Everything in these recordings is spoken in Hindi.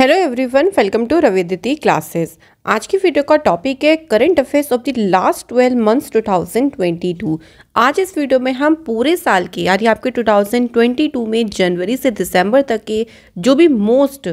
हेलो एवरीवन वेलकम टू रविदिति क्लासेस आज की वीडियो का टॉपिक है current affairs of the last twelve months 2022 आज इस वीडियो में हम पूरे साल के यानी आपके 2022 में जनवरी से दिसंबर तक के जो भी most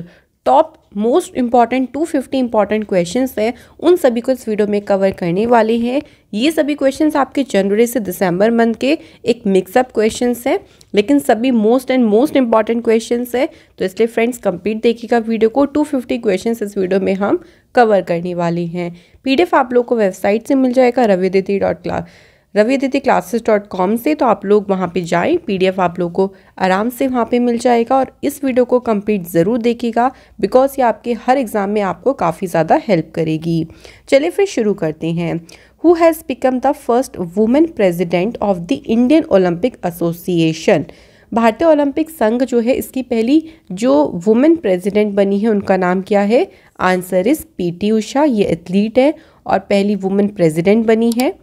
top most important 250 important question है उन सभी को इस वीडियो में कवर करने वाले हैं ये सभी क्वेश्चन आपके जनवरी से दिसंबर मंथ के एक मिक्सअप क्वेश्चन है लेकिन सभी most and most important question है तो इसलिए फ्रेंड्स कंप्लीट देखिएगा वीडियो को 250 क्वेश्चन इस वीडियो में हम कवर करने वाले हैं पी आप लोग को वेबसाइट से मिल जाएगा रविदिति dot class Ravi classes dot com से तो आप लोग वहाँ पे जाएं पीडीएफ आप लोग को आराम से वहाँ पे मिल जाएगा और इस वीडियो को कंप्लीट ज़रूर देखिएगा बिकॉज ये आपके हर एग्ज़ाम में आपको काफ़ी ज़्यादा हेल्प करेगी चलिए फिर शुरू करते हैं who has become the first women president of the Indian Olympic association भारतीय ओलंपिक संघ जो है इसकी पहली जो वुमेन प्रेसिडेंट बनी है उनका नाम क्या है आंसर इज पीटी उषा ये एथलीट है और पहली वुमेन प्रेसिडेंट बनी है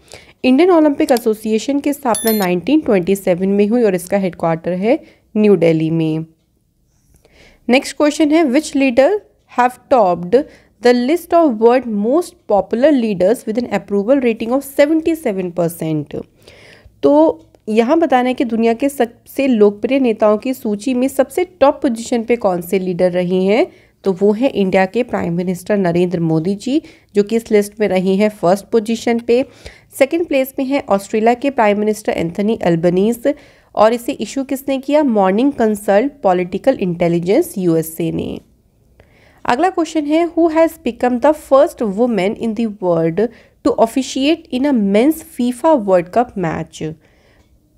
इंडियन ओलंपिक एसोसिएशन की स्थापना 1927 में हुई और इसका हेडक्वार्टर है न्यू दिल्ली में नेक्स्ट क्वेश्चन है which leader have topped the list of world most popular leaders with an approval rating of 77 percent तो यहाँ बताना है कि दुनिया के सबसे लोकप्रिय नेताओं की सूची में सबसे टॉप पोजीशन पे कौन से लीडर रहे हैं तो वो हैं इंडिया के प्राइम मिनिस्टर नरेंद्र मोदी जी जो कि इस लिस्ट में रही हैं फर्स्ट पोजीशन पे सेकंड प्लेस में हैं ऑस्ट्रेलिया के प्राइम मिनिस्टर एंथनी अल्बनीस और इसे इशू किसने किया morning consult political intelligence USA ने अगला क्वेश्चन है who has become the first women in the world to officiate in a men's FIFA world cup match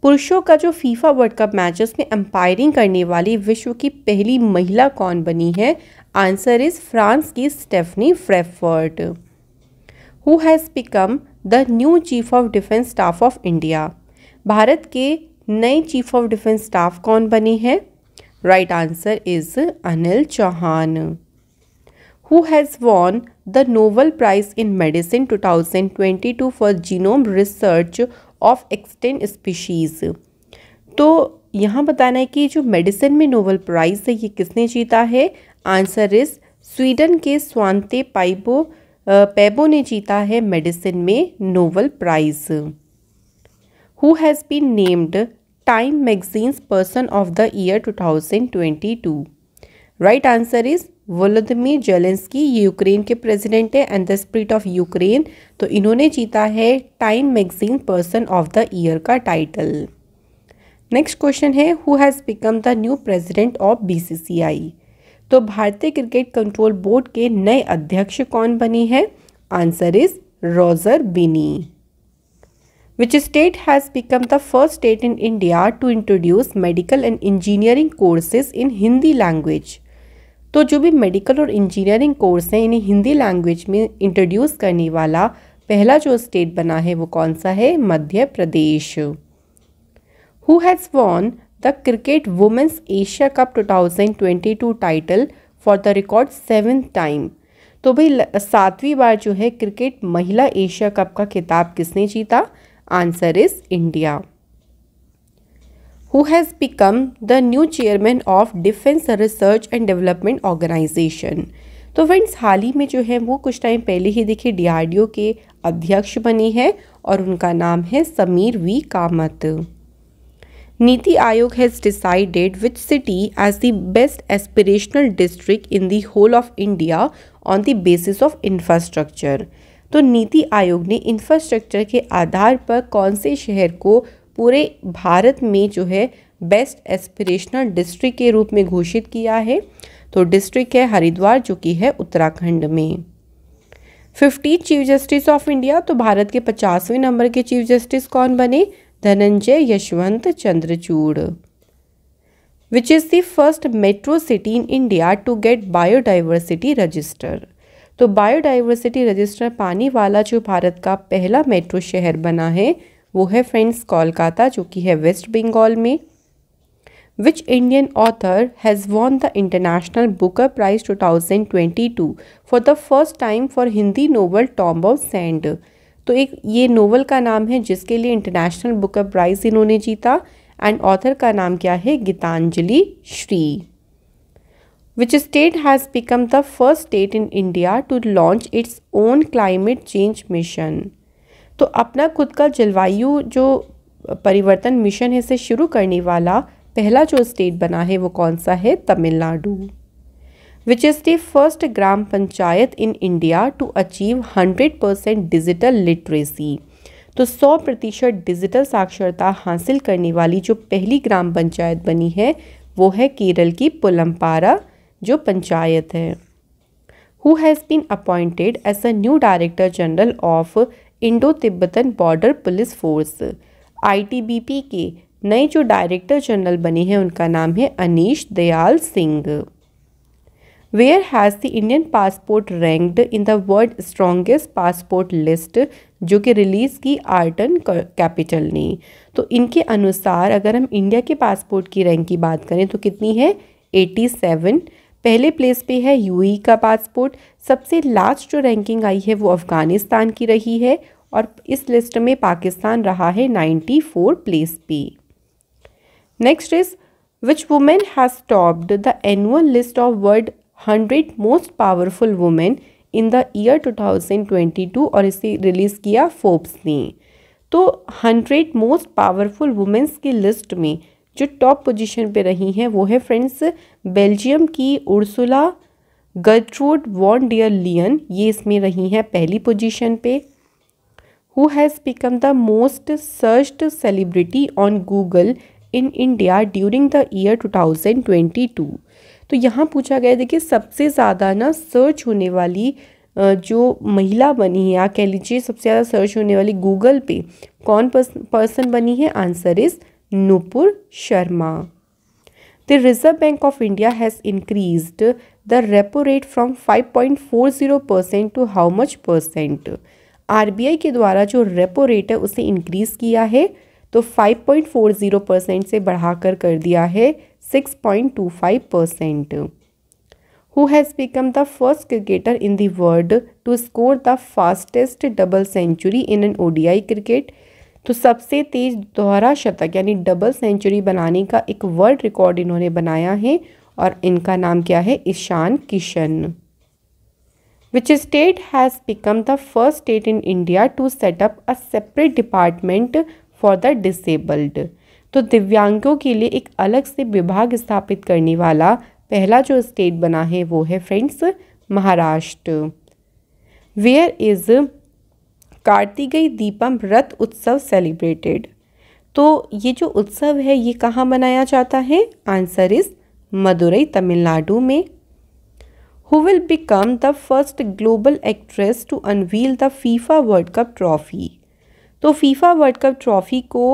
पुरुषों का जो फीफा वर्ल्ड कप मैचेस में एम्पायरिंग करने वाली विश्व की पहली महिला कौन बनी है आंसर इज फ्रांस की Stephanie Frappart who has become the new chief of defence staff of India Bharat के नए चीफ ऑफ डिफेंस स्टाफ कौन बने हैं right answer is Anil Chauhan who has won the Nobel prize in medicine 2022 for genome research of extinct species तो यहाँ बताना है कि जो मेडिसिन में नोबल प्राइज़ है ये किसने जीता है आंसर इज स्वीडन के स्वांते पाइबो पैबो ने जीता है मेडिसिन में Nobel prize who has been named Time magazine's person of the year 2022 right answer is Volodymyr Zelenskyy ये यूक्रेन के प्रेसिडेंट है and the spirit of Ukraine तो इन्होंने जीता है Time magazine person of the year का टाइटल नेक्स्ट क्वेश्चन है who has become the new president of BCCI तो भारतीय क्रिकेट कंट्रोल बोर्ड के नए अध्यक्ष कौन बने है answer is Roger Binny which state has become the first state in India to introduce medical and engineering courses in Hindi language तो जो भी मेडिकल और इंजीनियरिंग कोर्स हैं इन्हें हिंदी लैंग्वेज में इंट्रोड्यूस करने वाला पहला जो स्टेट बना है वो कौन सा है Madhya Pradesh who has won the cricket women's Asia cup 2022 title for the record seventh time तो भाई सातवीं बार जो है क्रिकेट महिला एशिया कप का खिताब किसने जीता answer is India who has become the new chairman of defence research and development organisation तो फ्रेंड्स हाल ही में जो है वो कुछ टाइम पहले ही देखिए डीआरडीओ के अध्यक्ष बने हैं और उनका नाम है Sameer V Kamat Niti Aayog has decided which city as the best aspirational district in the whole of India on the basis of infrastructure. तो नीति आयोग ने इंफ्रास्ट्रक्चर के आधार पर कौन से शहर को पूरे भारत में जो है बेस्ट एस्पिरेशनल डिस्ट्रिक्ट के रूप में घोषित किया है तो डिस्ट्रिक्ट है हरिद्वार जो कि है उत्तराखंड में fifteen chief justice of India तो भारत के पचासवें नंबर के चीफ जस्टिस कौन बने Dhananjaya Yeshwant Chandrachud which is the first metro city in India to get biodiversity register तो बायोडाइवर्सिटी रजिस्टर पानी वाला जो भारत का पहला मेट्रो शहर बना है वो है फ्रेंड्स कोलकाता जो कि है वेस्ट बंगाल में which Indian author has won the international Booker prize too for the first time for Hindi novel tomb of sand तो एक ये नोवेल का नाम है जिसके लिए इंटरनेशनल बुक ऑफ प्राइज़ इन्होंने जीता एंड ऑथर का नाम क्या है Geetanjali Shree which state has become the first state in India to launch its own climate change mission तो अपना खुद का जलवायु जो परिवर्तन मिशन है इसे शुरू करने वाला पहला जो स्टेट बना है वो कौन सा है Tamil Nadu which is the first gram panchayat in India to achieve 100% digital literacy. तो 100 प्रतिशत डिजिटल साक्षरता हासिल करने वाली जो पहली ग्राम पंचायत बनी है वो है केरल की पुलम्पारा जो पंचायत है who has been appointed as a new director general of Indo Tibetan border police force ITBP के नए जो डायरेक्टर जनरल बने हैं उनका नाम है Anish Dayal Singh Where has the Indian passport ranked in the world strongest passport list जो कि रिलीज़ की आर्टन कैपिटल ने तो इनके अनुसार अगर हम इंडिया के पासपोर्ट की रैंक की बात करें तो कितनी है 87 पहले प्लेस पे है यूएई e का पासपोर्ट सबसे लास्ट जो रैंकिंग आई है वो अफ़गानिस्तान की रही है और इस लिस्ट में पाकिस्तान रहा है 94 प्लेस पे next is which women has topped the annual list of world hundred most powerful women in the year 2022 और इसे रिलीज़ किया फोर्ब्स ने तो हंड्रेड मोस्ट पावरफुल वुमेंस की लिस्ट में जो टॉप पोजीशन पे रही हैं वो है फ्रेंड्स बेल्जियम की Ursula Gertrude von der Leyen ये इसमें रही हैं पहली पोजीशन पे who has become the most searched celebrity on Google in India during the year 2022 तो यहाँ पूछा गया देखिए सबसे ज़्यादा ना सर्च होने वाली जो महिला बनी है या कह लीजिए सबसे ज़्यादा सर्च होने वाली गूगल पे कौन पर्सन बनी है answer is Nupur Sharma the reserve bank of India has increased the repo rate from 5.40% to how much percent R के द्वारा जो रेपो रेट है उसे इंक्रीज किया है तो 5.40 परसेंट से बढ़ाकर कर दिया है six point two five percent percent. Who has become the first cricketer in to score the fastest double century in an O D I cricket तो सबसे तेज दोहरा शतक यानी डबल सेंचुरी बनाने का एक वर्ल्ड रिकॉर्ड इन्होंने बनाया है और इनका नाम क्या है Ishan Kishan which state has become the first state in India to set up a separate department for the disabled तो दिव्यांगों के लिए एक अलग से विभाग स्थापित करने वाला पहला जो स्टेट बना है वो है friends Maharashtra where is Karthigai Deepam Ratha Utsav celebrated तो ये जो उत्सव है ये कहाँ मनाया जाता है आंसर इज मदुरई तमिलनाडु में who will become the first global actress to unveil the FIFA world cup trophy तो फीफा वर्ल्ड कप ट्रॉफी को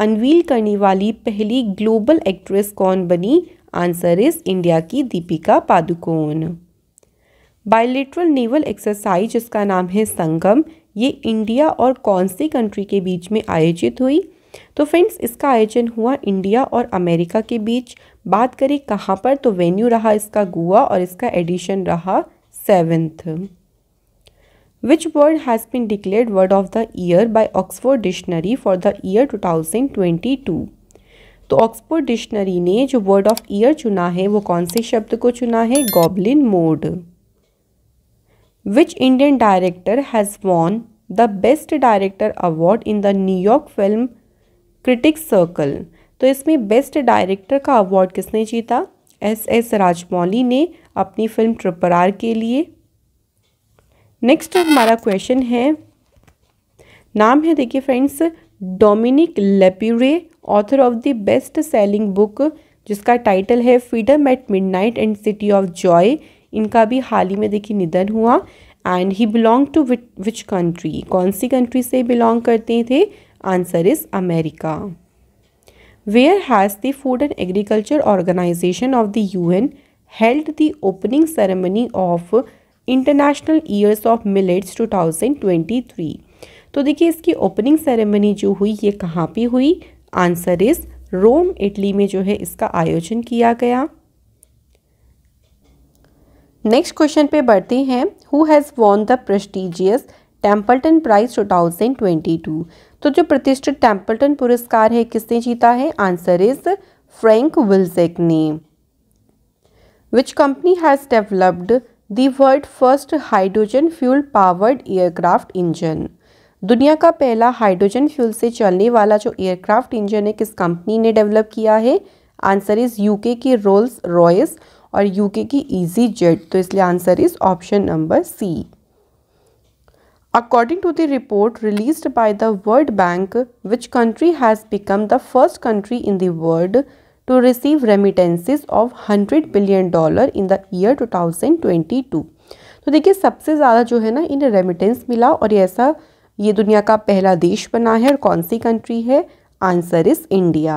अनवील करने वाली पहली ग्लोबल एक्ट्रेस कौन बनी आंसर इज इंडिया की Deepika Padukone bilateral naval exercise जिसका नाम है संगम ये इंडिया और कौन सी कंट्री के बीच में आयोजित हुई तो फ्रेंड्स इसका आयोजन हुआ इंडिया और अमेरिका के बीच बात करें कहाँ पर तो वेन्यू रहा इसका गोवा और इसका एडिशन रहा seventh Which word has been declared word of the year by Oxford Dictionary for the year 2022? तो ऑक्सफोर्ड डिक्शनरी ने जो वर्ड ऑफ ईयर चुना है वो कौन से शब्द को चुना है goblin mode which Indian director has won the best director award in the New York film critics circle तो इसमें बेस्ट डायरेक्टर का अवार्ड किसने जीता एस एस राजमौली ने अपनी फिल्म ट्रिपरार के लिए नेक्स्ट हमारा क्वेश्चन है नाम है देखिए friends Dominique Lapierre author of the best selling book जिसका टाइटल है Freedom at Midnight and City of Joy इनका भी हाल ही में देखिए निधन हुआ and he belong to which country कौन सी कंट्री से बिलोंग करते थे answer is America where has the Food and Agriculture Organisation of the U N held the opening ceremony of International Years of Millets 2023 तो देखिए इसकी ओपनिंग सेरेमनी जो हुई ये कहाँ पे हुई आंसर इज रोम इटली में जो है इसका आयोजन किया गया नेक्स्ट क्वेश्चन पे बढ़ते हैं who has won the prestigious Templeton Prize 2022 तो जो प्रतिष्ठित टेम्पल्टन पुरस्कार है किसने जीता है आंसर इज फ्रैंक विल्जेक ने which company has developed the world first hydrogen fuel powered aircraft engine दुनिया का पहला हाइड्रोजन फ्यूल से चलने वाला जो एयरक्राफ्ट इंजन है किस कंपनी ने डेवलप किया है आंसर इज यूके की रोल्स रॉयस और यूके की इजी जेट तो इसलिए answer is option number C according to the report released by the World Bank which country has become the first country in the world to receive remittances of hundred billion dollar in the year 2022 तो देखिए सबसे ज़्यादा जो है ना इन्हें रेमिटेंस मिला और ये ऐसा ये दुनिया का पहला देश बना है और कौन सी कंट्री है answer is India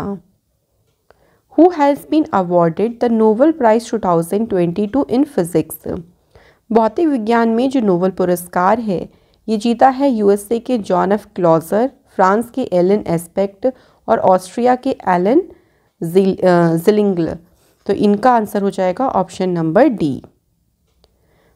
who has been awarded the Nobel Prize 2022 in physics भौतिक विज्ञान में जो नोबल पुरस्कार है ये जीता है UK John F Clauser France के एलन एस्पेक्ट और ऑस्ट्रिया के एलन जिलिंगल तो इनका आंसर हो जाएगा option number D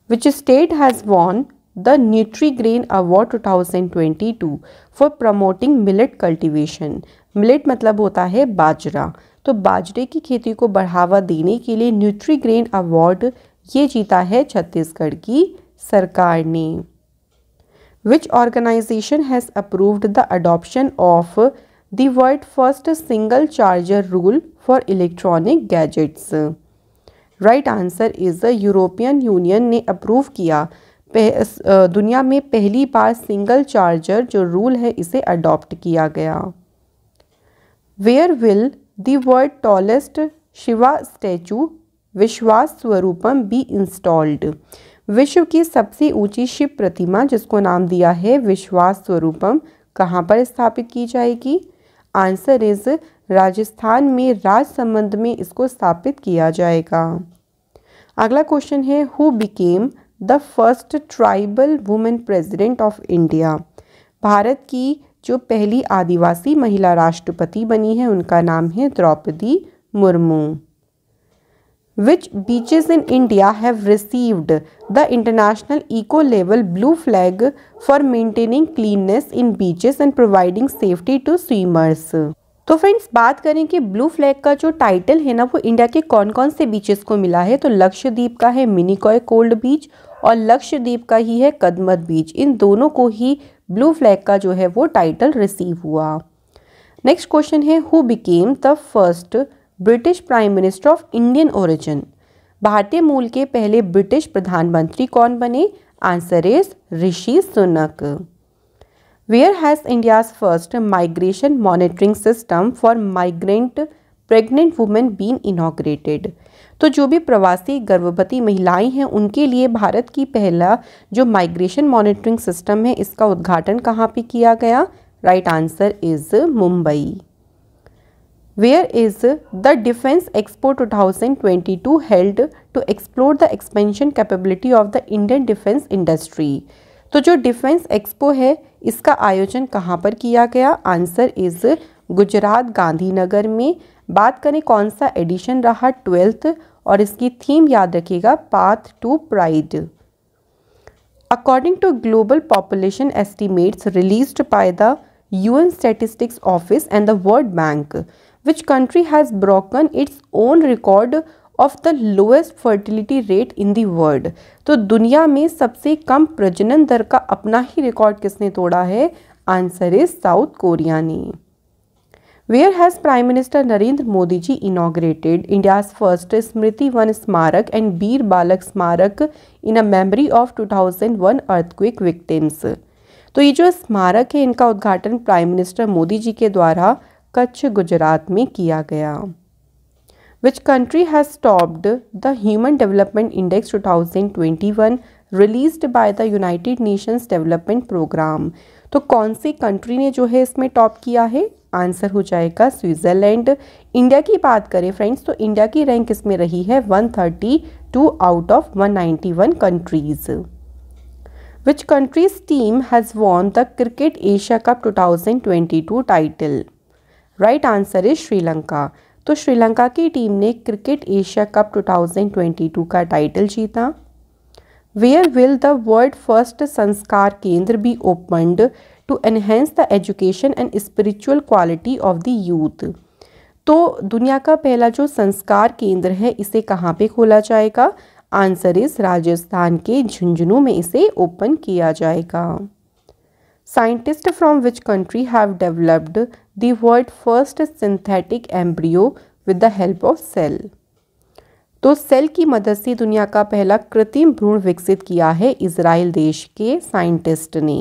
which state has won the nutri grain award 2022 for promoting millet cultivation millet मतलब होता है बाजरा तो बाजरे की खेती को बढ़ावा देने के लिए न्यूट्री ग्रेन अवार्ड ये जीता है छत्तीसगढ़ की सरकार ने which organisation has approved the adoption of the world first single charger rule for electronic gadgets right answer is European Union ने अप्रूव किया पह, दुनिया में पहली बार सिंगल चार्जर जो रूल है इसे अडॉप्ट किया गया where will the world tallest Shiva statue Vishwas Swaroopam be installed विश्व की सबसे ऊंची शिव प्रतिमा जिसको नाम दिया है विश्वास स्वरूपम कहाँ पर स्थापित की जाएगी आंसर इज राजस्थान में राज संबंध में इसको स्थापित किया जाएगा अगला क्वेश्चन है who became the first tribal women president of India Bharat की जो पहली आदिवासी महिला राष्ट्रपति बनी है उनका नाम है Draupadi Murmu which beaches in India have received the International Eco Level Blue Flag for maintaining cleanness in beaches and providing safety to swimmers. तो फ्रेंड्स बात करें कि ब्लू फ्लैग का जो टाइटल है ना वो इंडिया के कौन कौन से बीचेस को मिला है तो लक्षद्वीप का है मिनिकॉय कोल्ड बीच और लक्षद्वीप का ही है कदमत बीच इन दोनों को ही ब्लू फ्लैग का जो है वो टाइटल रिसीव हुआ नेक्स्ट क्वेश्चन है who became the first British prime minister of Indian origin भारतीय मूल के पहले ब्रिटिश प्रधानमंत्री कौन बने answer is Rishi Sunak where has India's first migration monitoring system for migrant pregnant women been inaugurated तो जो भी प्रवासी गर्भवती महिलाएं हैं उनके लिए भारत की पहला जो माइग्रेशन मॉनिटरिंग सिस्टम है इसका उद्घाटन कहाँ पे किया गया right answer is Mumbai Where is the Defense Expo 2022 held to explore the expansion capability of the Indian defense industry? तो जो डिफेंस एक्सपो है इसका आयोजन कहाँ पर किया गया आंसर इज गुजरात गांधीनगर में बात करें कौन सा एडिशन रहा ट्वेल्थ और इसकी थीम याद रखिएगा path to pride according to global population estimates released by the UN statistics office and the World Bank which country has broken its own record of the lowest fertility rate in the world तो दुनिया में सबसे कम प्रजनन दर का अपना ही रिकॉर्ड किसने तोड़ा है आंसर इज साउथ कोरिया ने where has prime minister Narendra Modi ji inaugurated India's first Smriti Van Smarak and Veer Balak Smarak in a memory of 2001 earthquake victims तो ये जो स्मारक है इनका उद्घाटन प्राइम मिनिस्टर मोदी जी के द्वारा कच्छ गुजरात में किया गया which country has stopped the human development index 2021 released by the United Nations Development Programme तो कौन सी कंट्री ने जो है इसमें टॉप किया है आंसर हो जाएगा स्विट्ज़रलैंड इंडिया की बात करें फ्रेंड्स तो इंडिया की रैंक इसमें रही है 132 out of 191 countries which countries team has won the cricket Asia cup 2022 title right answer is Sri तो श्रीलंका की टीम ने क्रिकेट एशिया कप 2022 का टाइटल जीता where will the world first Sanskar Kendra be opened to enhance the education and spiritual quality of the youth तो दुनिया का पहला जो संस्कार केंद्र है इसे कहाँ पे खोला जाएगा आंसर इज राजस्थान के झुंझुनू में इसे ओपन किया जाएगा scientist from which country have developed डिवॉइड first synthetic embryo with the help of cell तो सेल की मदद से दुनिया का पहला कृत्रिम भ्रूण विकसित किया है इसराइल देश के साइंटिस्ट ने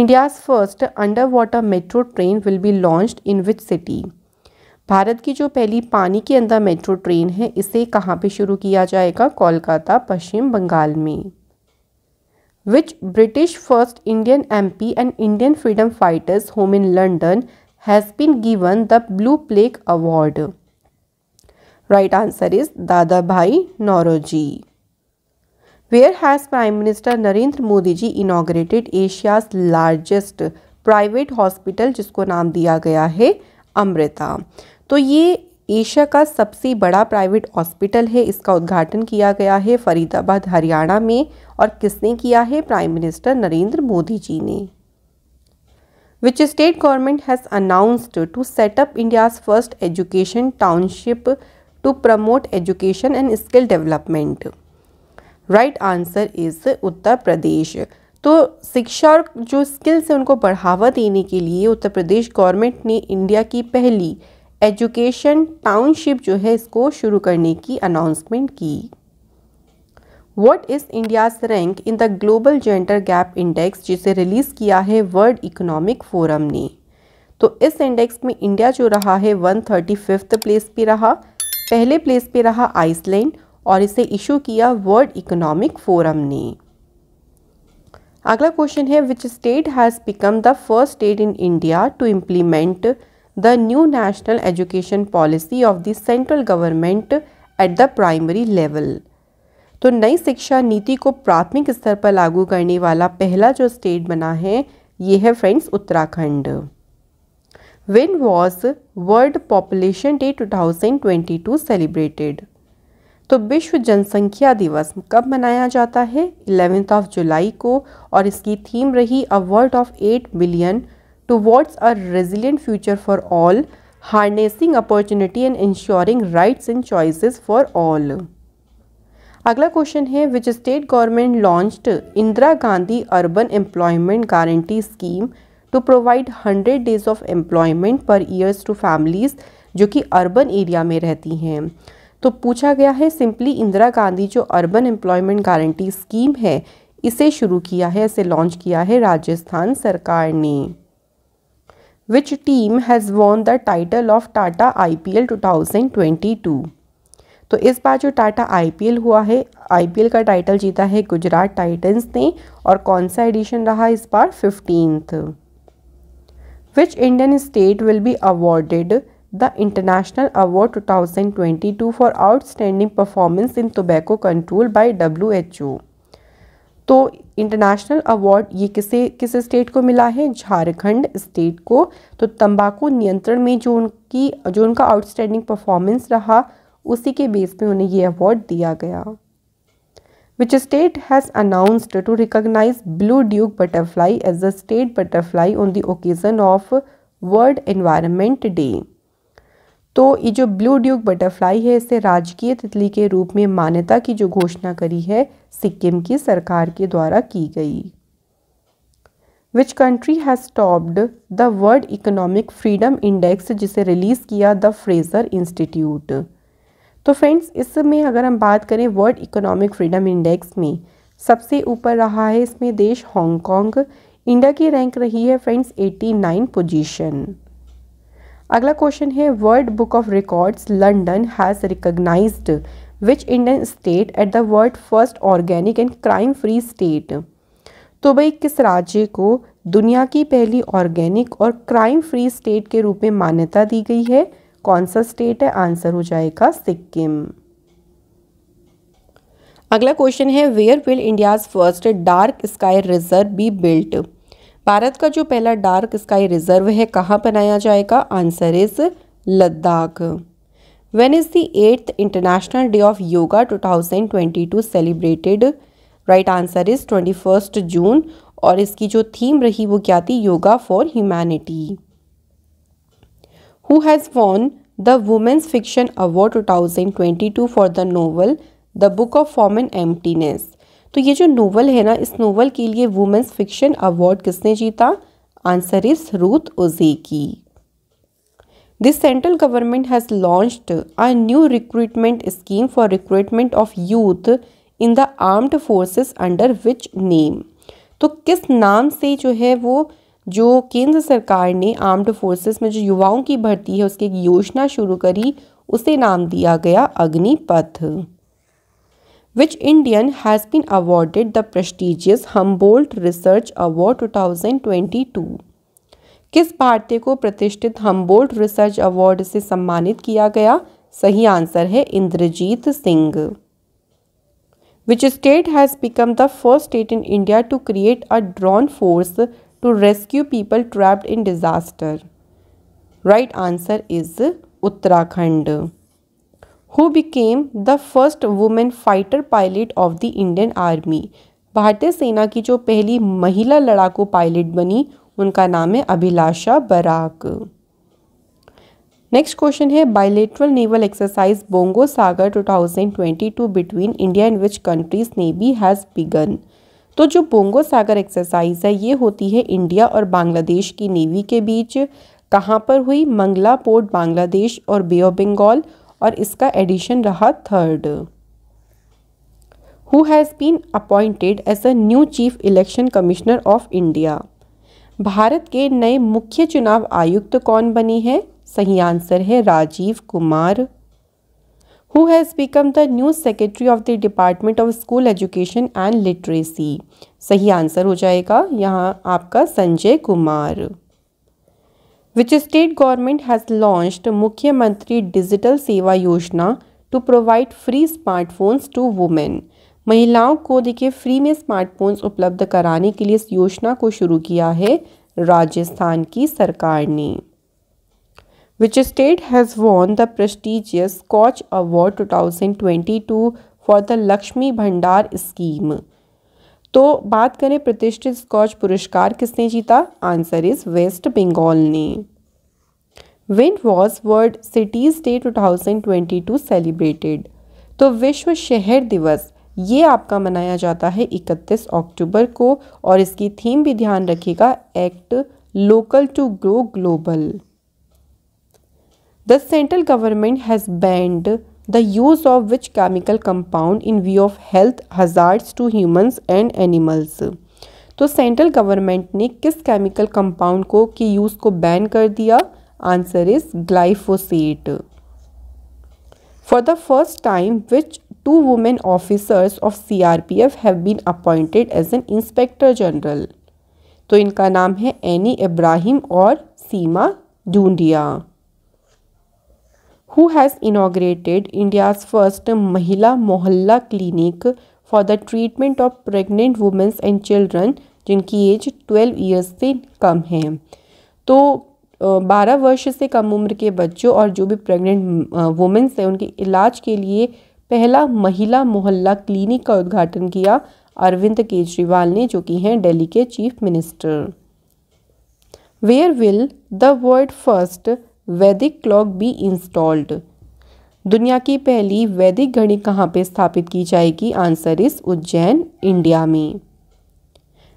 India's first underwater metro train will be launch in which city Bharat की जो पहली पानी के अंदर मेट्रो ट्रेन है इसे कहाँ पे शुरू किया जाएगा कोलकाता पश्चिम बंगाल में which British first Indian MP and Indian freedom fighters home in London has been given the Blue Plaque Award? Right answer is dada bhai noroji Where has Prime Minister Narendra Modi ji inaugurated Asia's largest private hospital jisko naam diya gaya hai amrita to ye Asia का सबसे बड़ा प्राइवेट हॉस्पिटल है इसका उद्घाटन किया गया है फरीदाबाद हरियाणा में और किसने किया है प्राइम मिनिस्टर नरेंद्र मोदी जी ने which state government has announced to set up India first education township to promote education and skill development right answer is Uttar Pradesh तो शिक्षा और जो स्किल्स हैं उनको बढ़ावा देने के लिए उत्तर प्रदेश गवर्नमेंट ने इंडिया की पहली एजुकेशन टाउनशिप जो है इसको शुरू करने की अनाउंसमेंट की what is India's rank in the global gender gap index जिसे रिलीज़ किया है वर्ल्ड इकोनॉमिक फोरम ने तो इस इंडेक्स में इंडिया जो रहा है वन थर्टी फिफ्थ प्लेस पे रहा पहले प्लेस पे रहा आइसलैंड और इसे इशू किया वर्ल्ड इकोनॉमिक फोरम ने अगला क्वेश्चन है which state has become the first state in India to implement the new national education policy of the central government at the primary level तो नई शिक्षा नीति को प्राथमिक स्तर पर लागू करने वाला पहला जो स्टेट बना है ये है friends Uttarakhand when was world population day 2022 celebrated तो विश्व जनसंख्या दिवस कब मनाया जाता है इलेवेंथ ऑफ जुलाई को और इसकी थीम रही a world of eight billion towards a resilient future for all harnessing opportunity and ensuring rights and choices for all अगला क्वेश्चन है which state government launched Indira Gandhi urban employment guarantee scheme to provide hundred days of employment per years to families जो कि अर्बन एरिया में रहती हैं तो पूछा गया है सिंपली इंदिरा गांधी जो अर्बन एम्प्लॉयमेंट गारंटी स्कीम है इसे शुरू किया है इसे लॉन्च किया है राजस्थान सरकार ने which team has won the title of Tata I P L two thousand twenty two तो इस बार जो टाटा आईपीएल हुआ है आईपीएल का टाइटल जीता है गुजरात टाइटन्स ने और कौन सा एडिशन रहा इस बार fifteenth which Indian state will be awarded the international award 2022 for outstanding performance in tobacco control by W तो इंटरनेशनल अवार्ड ये किसे किस स्टेट को मिला है झारखंड स्टेट को तो तंबाकू नियंत्रण में जो उनकी जो उनका आउटस्टैंडिंग परफॉर्मेंस रहा उसी के बेस पे उन्हें ये अवार्ड दिया गया which state has announced to recognise blue duke butterfly as a state butterfly on the occasion of world environment day तो ये जो ब्लू ड्यूक बटरफ्लाई है इसे राजकीय तितली के रूप में मान्यता की जो घोषणा करी है सिक्किम की सरकार के द्वारा की गई which country has stopped the world economic freedom index जिसे रिलीज़ किया द फ्रेजर इंस्टीट्यूट तो फ्रेंड्स इसमें अगर हम बात करें वर्ल्ड इकोनॉमिक फ्रीडम इंडेक्स में सबसे ऊपर रहा है इसमें देश हांगकॉन्ग इंडिया की रैंक रही है फ्रेंड्स 89 पोजीशन अगला क्वेश्चन है world book of records London has recognised which Indian state at the world first organic and crime free state तो भाई किस राज्य को दुनिया की पहली ऑर्गेनिक और क्राइम फ्री स्टेट के रूप में मान्यता दी गई है कौन सा स्टेट है आंसर हो जाएगा सिक्किम अगला क्वेश्चन है where will India's first dark sky reserve be built Bharat का जो पहला डार्क स्काई रिजर्व है कहाँ बनाया जाएगा answer is Ladakh when is the eighth international day of yoga 2022 celebrated right answer is twenty first June और इसकी जो थीम रही वो क्या थी yoga for humanity who has won the Women's Fiction Award 2022 for the novel the Book of Form Emptiness तो ये जो नोवल है ना इस नोवल के लिए वुमेंस फिक्शन अवार्ड किसने जीता आंसर इज रूथ की this central government has launch a new recruitment scheme for recruitment of youth in the armed forces under which name तो किस नाम से जो है वो जो केंद्र सरकार ने आर्म्ड फोर्सेस में जो युवाओं की भर्ती है उसकी एक योजना शुरू करी उसे नाम दिया गया Agnipath which Indian has been awarded the prestigious Humboldt research award 2022 किस भारतीय को प्रतिष्ठित हम्बोल्ट रिसर्च अवार्ड से सम्मानित किया गया सही आंसर है Indrajit Singh which state has become the first state in India to create a drone force to rescue people trapped in disaster right answer is Uttarakhand who became the first women fighter pilot of the Indian army भारतीय सेना की जो पहली महिला लड़ाकू पायलट बनी उनका नाम है अभिलाषा बराक नेक्स्ट क्वेश्चन है bilateral naval exercise Bongo Sagar 2022 between India and which countries navy has began तो जो बोंगो सागर एक्सरसाइज है ये होती है इंडिया और बांग्लादेश की नेवी के बीच कहाँ पर हुई मंगला पोर्ट बांग्लादेश और बे ऑफ बंगाल और इसका एडिशन रहा third who has been appointed as a new chief election commissioner of India Bharat के नए मुख्य चुनाव आयुक्त कौन बनी है सही आंसर है Rajiv Kumar who has become the new secretary of the department of school education and literacy सही आंसर हो जाएगा यहाँ आपका Sanjay Kumar which state government has launch Mukhyamantri digital Seva Yojana to provide free smartphones to women महिलाओं को देखिए फ्री में स्मार्टफोन्स उपलब्ध कराने के लिए इस योजना को शुरू किया है राजस्थान की सरकार ने which state has won the prestigious Scotch Award 2022 for the Lakshmi Bhandar scheme तो बात करें प्रतिष्ठित स्कॉच पुरस्कार किसने जीता आंसर इज वेस्ट बंगाल ने when was world cities day 2022 celebrated तो विश्व शहर दिवस ये आपका मनाया जाता है 31 अक्टूबर को और इसकी थीम भी ध्यान रखिएगा act local to grow global The central government has banned the use of which chemical compound in view of health hazards to humans and animals. तो सेंट्रल गवर्नमेंट ने किस केमिकल कंपाउंड को के यूज़ को बैन कर दिया answer is glyphosate for the first time which two women officers of C R P F have been appointed as an inspector general तो इनका नाम है एनी इब्राहिम और Seema Dhundia who has inaugurated India's first Mahila Mohalla clinic for the treatment of pregnant women and children जिनकी एज 12 इयर्स से कम है तो 12 वर्ष से कम उम्र के बच्चों और जो भी प्रेग्नेंट वुमेंस हैं उनके इलाज के लिए पहला महिला मोहल्ला क्लिनिक का उद्घाटन किया अरविंद केजरीवाल ने जो कि हैं दिल्ली के chief minister where will the world first Vedic clock be installed दुनिया की पहली वैदिक घड़ी कहाँ पे स्थापित की जाएगी आंसर इज उज्जैन इंडिया में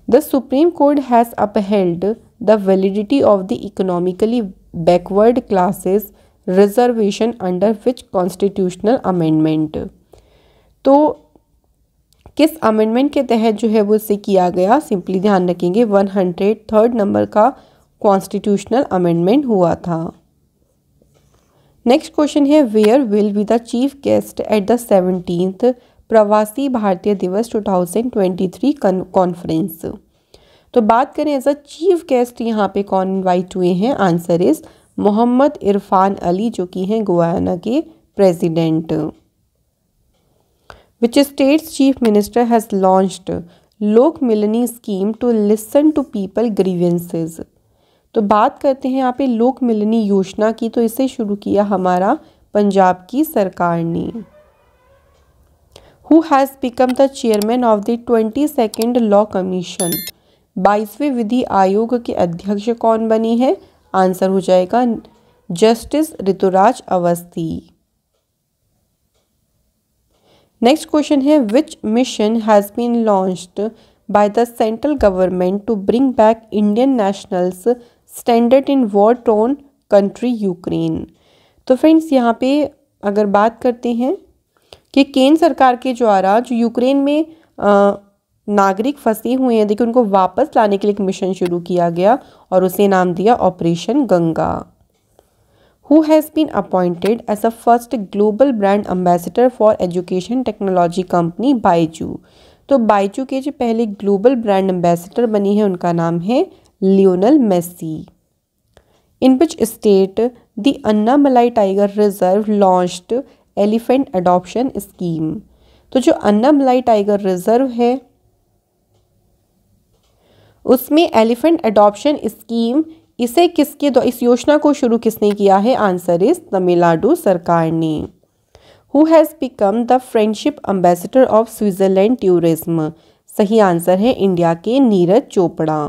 the supreme court has upheld the validity of the economically backward classes reservation under which constitutional amendment तो किस अमेंडमेंट के तहत जो है वो इसे किया गया सिंपली ध्यान रखेंगे वन हंड्रेड थर्ड नंबर का कॉन्स्टिट्यूशनल अमेंडमेंट हुआ था नेक्स्ट क्वेश्चन है where will be the chief guest at the seventeenth Pravasi Bharatiya दिवस 2023 कॉन्फ्रेंस तो बात करें एज अ चीफ गेस्ट यहाँ पे कौन इनवाइट हुए हैं आंसर इज़ मोहम्मद इरफान अली जो कि हैं गोयाना के president which states chief minister has launched Lok Milni scheme to listen to people grievances तो बात करते हैं यहाँ पे लोक मिलनी योजना की तो इसे शुरू किया हमारा पंजाब की सरकार ने who has become the chairman of the twenty second law commission बाईसवें विधि आयोग के अध्यक्ष कौन बनी है आंसर हो जाएगा justice Rituraj Awasthi next question है which mission has been launched by the central government to bring back Indian nationals stranded in war torn country Ukraine तो फ्रेंड्स यहाँ पे अगर बात करते हैं कि केंद्र सरकार के द्वारा जो यूक्रेन में आ, नागरिक फंसे हुए हैं देखिए उनको वापस लाने के लिए एक मिशन शुरू किया गया और उसे नाम दिया operation Ganga who has been appointed as a first global brand ambassador for education technology company Byju तो बाइजू के जो पहले ग्लोबल ब्रांड एम्बेसडर बनी है उनका नाम है Lionel Messi in which state the Anamalai tiger reserve launch elephant adoption scheme तो जो अन्ना मलाई टाइगर रिजर्व है उसमें एलिफेंट अडॉप्शन स्कीम इसे किसके इस योजना को शुरू किसने किया है आंसर इज तमिलनाडु सरकार ने who has become the friendship ambassador of Switzerland tourism सही आंसर है इंडिया के Neeraj Chopra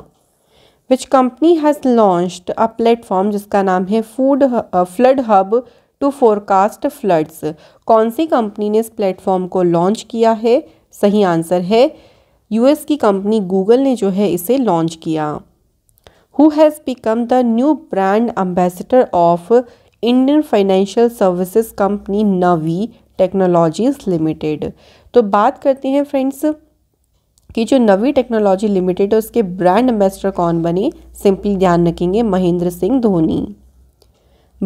which company has launched a platform जिसका नाम है food flood hub to forecast floods कौन सी कंपनी ने इस प्लेटफॉर्म को लॉन्च किया है सही आंसर है यूएस की कंपनी गूगल ने जो है इसे लॉन्च किया who has become the new brand ambassador of Indian financial services company Navi technologies limited तो बात करते हैं फ्रेंड्स कि जो नवी टेक्नोलॉजी लिमिटेड है उसके ब्रांड एम्बेसडर कौन बने सिंपली ध्यान रखेंगे Mahendra Singh Dhoni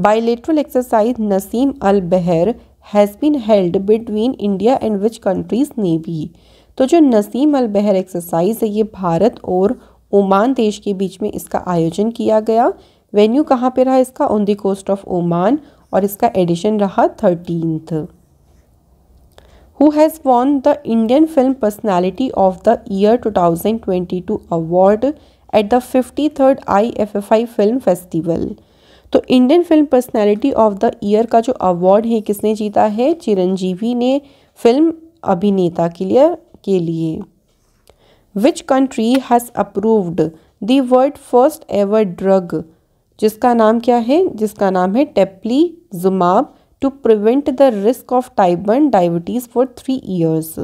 bilateral exercise Naseem Al Bahr has been held between India and which countries ने भी तो जो नसीम अल बहर एक्सरसाइज है ये भारत और ओमान देश के बीच में इसका आयोजन किया गया वेन्यू कहाँ पे रहा इसका on the coast of Oman और इसका एडिशन रहा thirteenth who has won the Indian Film Personality of the Year 2022 award at the 53rd IFFI Film Festival. तो Indian film personality of the year का जो अवार्ड है किसने जीता है चिरंजीवी ने फिल्म अभिनेता के लिए के लिए which country has approved the world first ever drug जिसका नाम क्या है जिसका नाम है teplizumab to prevent the risk of type one diabetes for three years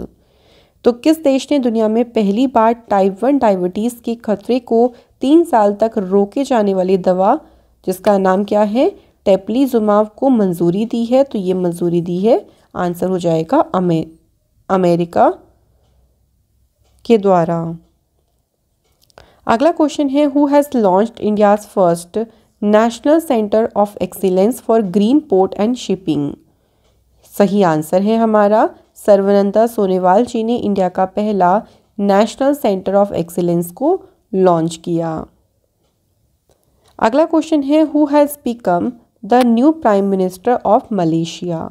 तो किस देश ने दुनिया में पहली बार टाइप वन डायबिटीज़ के खतरे को तीन साल तक रोके जाने वाली दवा जिसका नाम क्या है टेपलीजुमाव को मंजूरी दी है तो ये मंजूरी दी है आंसर हो जाएगा अमे अमेरिका के द्वारा अगला क्वेश्चन है who has launched India's first national centre of excellence for green port and shipping सही आंसर है हमारा सर्वनंदा सोनेवाल जी ने इंडिया का पहला नेशनल सेंटर ऑफ एक्सीलेंस को लॉन्च किया अगला क्वेश्चन है who has become the new prime minister of Malaysia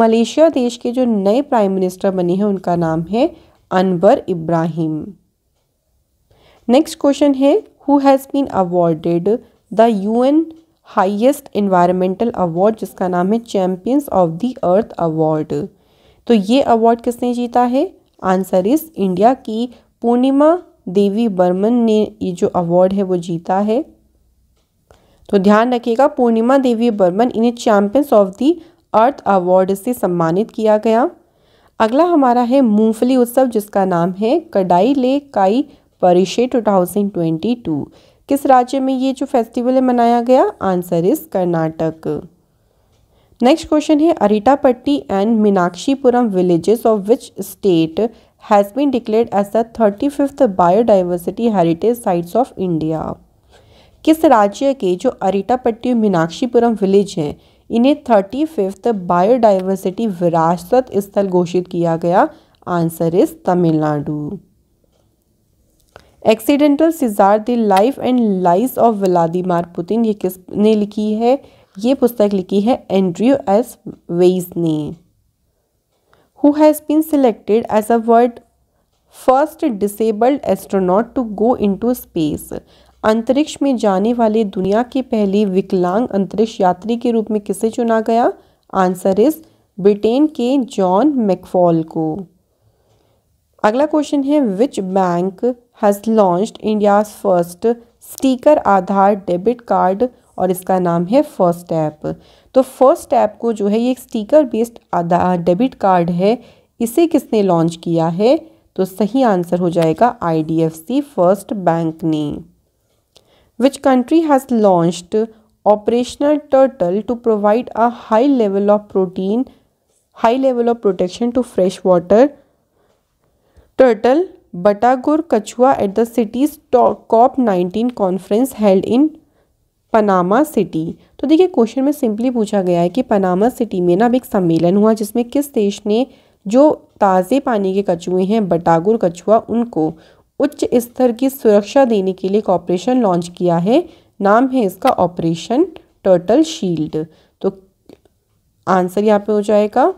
Malaysia देश के जो नए प्राइम मिनिस्टर बने हैं उनका नाम है अनवर इब्राहिम नेक्स्ट क्वेश्चन है who has been awarded the UN highest environmental award जिसका नाम है champions of the earth award तो ये अवार्ड किसने जीता है आंसर इस इंडिया की पूर्णिमा देवी बर्मन ने ये जो अवार्ड है वो जीता है तो ध्यान रखिएगा पूर्णिमा देवी बर्मन इन्हें champions of the earth award से सम्मानित किया गया अगला हमारा है मूंगफली उत्सव जिसका नाम है कडाई ले काई परिषे 2022 किस राज्य में ये जो फेस्टिवल है मनाया गया answer is Karnataka next question है Arittapatti and Meenakshipuram villages of which state has been declared as the thirty fifth biodiversity heritage sites of India किस राज्य के जो अरिटापट्टी मीनाक्षीपुरम विलेज हैं इन्हें थर्टी फिफ्थ बायोडाइवर्सिटी विरासत स्थल घोषित किया गया answer is Tamil Nadu accidental tsar the life and lies of Vladimir Putin ये किसने लिखी है ये पुस्तक लिखी है एंड्रियो एस वेज ने who has been selected as a world first disabled astronaut to go into space अंतरिक्ष में जाने वाले दुनिया के पहले विकलांग अंतरिक्ष यात्री के रूप में किसे चुना गया आंसर इज ब्रिटेन के जॉन मैकफॉल को अगला क्वेश्चन है which bank has launch India's first sticker Aadhaar debit card और इसका नाम है फर्स्ट ऐप तो फर्स्ट ऐप को जो है ये sticker based Aadhaar debit card है इसे किसने लॉन्च किया है तो सही आंसर हो जाएगा आईडीएफसी फर्स्ट बैंक ने which country has launched operational turtle to provide a high level of protein high level of protection to fresh water turtle batagur कछुआ at the CITES COP nineteen conference held in Panama city तो देखिए क्वेश्चन में सिंपली पूछा गया है कि पनामा सिटी में ना अब एक सम्मेलन हुआ जिसमें किस देश ने जो ताज़े पानी के कछुए हैं बटागुर कछुआ उनको उच्च स्तर की सुरक्षा देने के लिए एक ऑपरेशन लॉन्च किया है नाम है इसका ऑपरेशन टर्टल शील्ड तो आंसर यहाँ पे हो जाएगा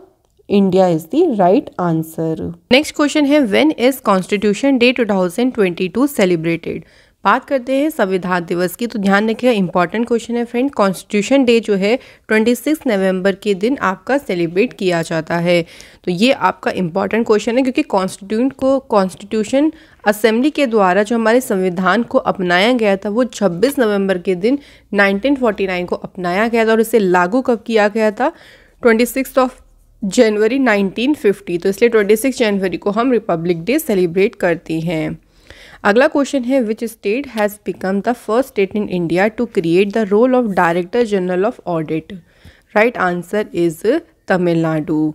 India is the right answer next question है when is constitution day 2022 celebrated बात करते हैं संविधान दिवस की तो ध्यान रखिएगा इंपॉर्टेंट क्वेश्चन है फ्रेंड कॉन्स्टिट्यूशन डे जो है 26 नवंबर के दिन आपका सेलिब्रेट किया जाता है तो ये आपका इंपॉर्टेंट क्वेश्चन है क्योंकि कॉन्स्टिट्यूट को कॉन्स्टिट्यूशन असेंबली के द्वारा जो हमारे संविधान को अपनाया गया था वो 26 नवंबर के दिन 1949 को अपनाया गया था और इसे लागू कब किया गया था ट्वेंटी ऑफ जनवरी 1950 तो इसलिए 26 जनवरी को हम रिपब्लिक डे सेलिब्रेट करते हैं अगला क्वेश्चन है which state has become the first state in India to create the role of director general of audit right answer is Tamil Nadu